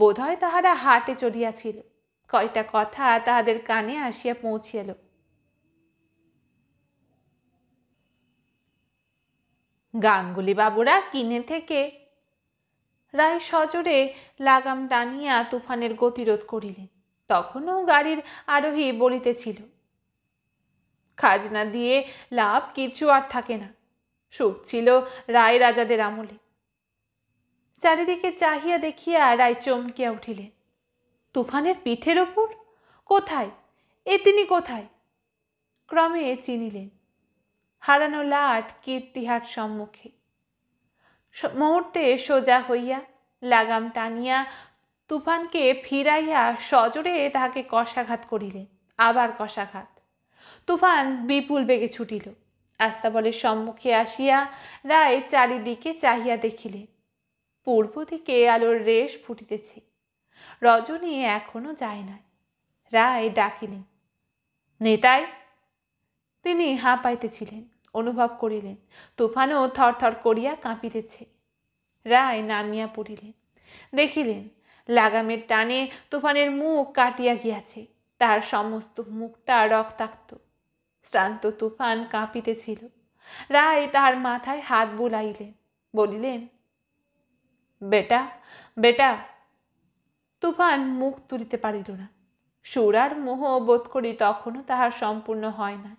বোধ হয় তাহারা হাটে চলিয়াছিল কয়টা কথা তাহাদের কানে আসিয়া পৌঁছিল গাঙ্গুলি বাবুরা কিনে থেকে রায় সজোরে লাগাম টানিয়া তুফানের গতিরোধ করিলেন তখনও গাড়ির আরোহী বলিতেছিল খাজনা দিয়ে লাভ কিছু আর থাকে না সুখ ছিল রায় রাজাদের আমলে চারিদিকে চাহিয়া দেখিয়া রায় চমকিয়া উঠিলেন তুফানের পিঠের ওপর কোথায় এ তিনি কোথায় ক্রমে চিনিলেন হারানো লাট কীর্তিহাট সম্মুখে মুহূর্তে সোজা হইয়া লাগাম টানিয়া তুফানকে ফিরাইয়া সজোরে তাহাকে কষাঘাত করিলেন আবার কষাঘাত তুফান বিপুল বেগে ছুটিল আস্তাবলের সম্মুখে আসিয়া রায় চারিদিকে চাহিয়া দেখিলেন পূর্ব দিকে আলোর রেশ ফুটিতেছে রজনী এখনো যায় নাই রায় ডাকিলেন নেতাই তিনি হাঁ পাইতেছিলেন অনুভব করিলেন তুফানও থরথর করিয়া কাঁপিতেছে রায় নামিয়া পড়িলেন দেখিলেন লাগামের টানে তুফানের মুখ কাটিয়া গিয়াছে তার সমস্ত মুখটা রক্তাক্ত শ্রান্ত তুফান কাঁপিতেছিল রায় তাহার মাথায় হাত বুলাইলেন বলিলেন বেটা বেটা তুফান মুখ তুলিতে পারিল না সুরার মোহ বোধ করি তখনও তাহার সম্পূর্ণ হয় না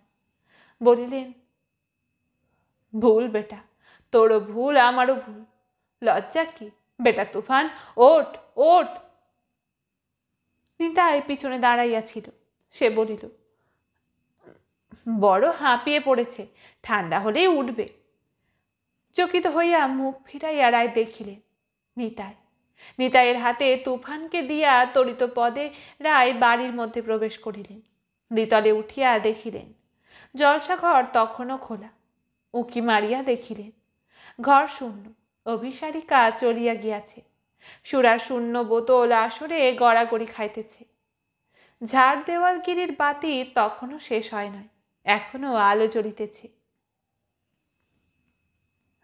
বলিলেন ভুল বেটা তোরও ভুল আমারও ভুল লজ্জা কি বেটা তুফান ওট ওট নিতাই পিছনে দাঁড়াইয়াছিল সে বলিল বড় হাঁপিয়ে পড়েছে ঠান্ডা হলেই উঠবে চকিত হইয়া মুখ ফিরাইয়া রায় দেখিলেন নিতাই নিতাইয়ের হাতে তুফানকে দিয়া তরিত পদে রায় বাড়ির মধ্যে প্রবেশ করিলেন দ্বিতলে উঠিয়া দেখিলেন জলসাঘর তখনও খোলা উঁকি মারিয়া দেখিলেন ঘর শূন্য অভিসারিকা চলিয়া গিয়াছে সুরার শূন্য বোতল আসরে গড়াগড়ি খাইতেছে ঝাড় দেওয়ালগিরির বাতি তখনও শেষ হয় নাই এখনও আলো জ্বলিতেছে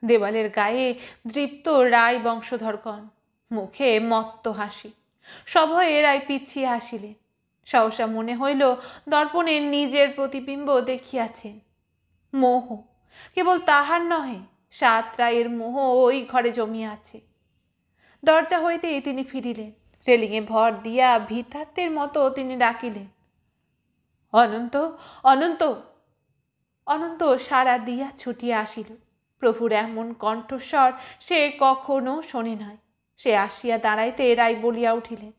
দেওয়ালের গায়ে দৃপ্ত রায় বংশধরগণ মুখে মত্ত হাসি সভয়ে রায় পিছিয়ে আসিলেন সহসা মনে হইল দর্পণের নিজের প্রতিবিম্ব দেখিয়াছেন মোহ কেবল তাহার নহে সাত রায়ের মোহ ওই ঘরে জমিয়া আছে দরজা হইতে তিনি ফিরিলেন রেলিংয়ে ভর দিয়া ভিতার্থের মতো তিনি ডাকিলেন অনন্ত অনন্ত অনন্ত সারা দিয়া ছুটিয়া আসিল প্রভুর এমন কণ্ঠস্বর সে কখনো শোনে নাই সে আসিয়া দাঁড়াইতে রায় বলিয়া উঠিলেন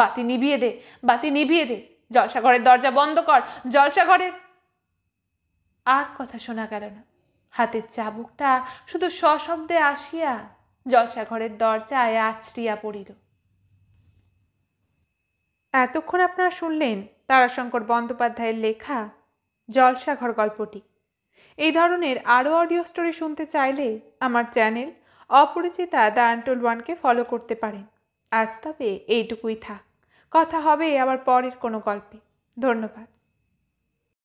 বাতি নিভিয়ে দে বাতি নিভিয়ে দে জলসাঘরের দরজা বন্ধ কর জলসাঘরের আর কথা শোনা গেল না হাতের চাবুকটা শুধু সশব্দে আসিয়া জলসাঘরের দরজায় আছড়িয়া পড়িল এতক্ষণ আপনারা শুনলেন তারাশঙ্কর বন্দ্যোপাধ্যায়ের লেখা জলসাঘর গল্পটি এই ধরনের আরও অডিও স্টোরি শুনতে চাইলে আমার চ্যানেল অপরিচিতা দ্য আন্টোল ওয়ানকে ফলো করতে পারেন আজ তবে এইটুকুই থাক কথা হবে আবার পরের কোনো গল্পে ধন্যবাদ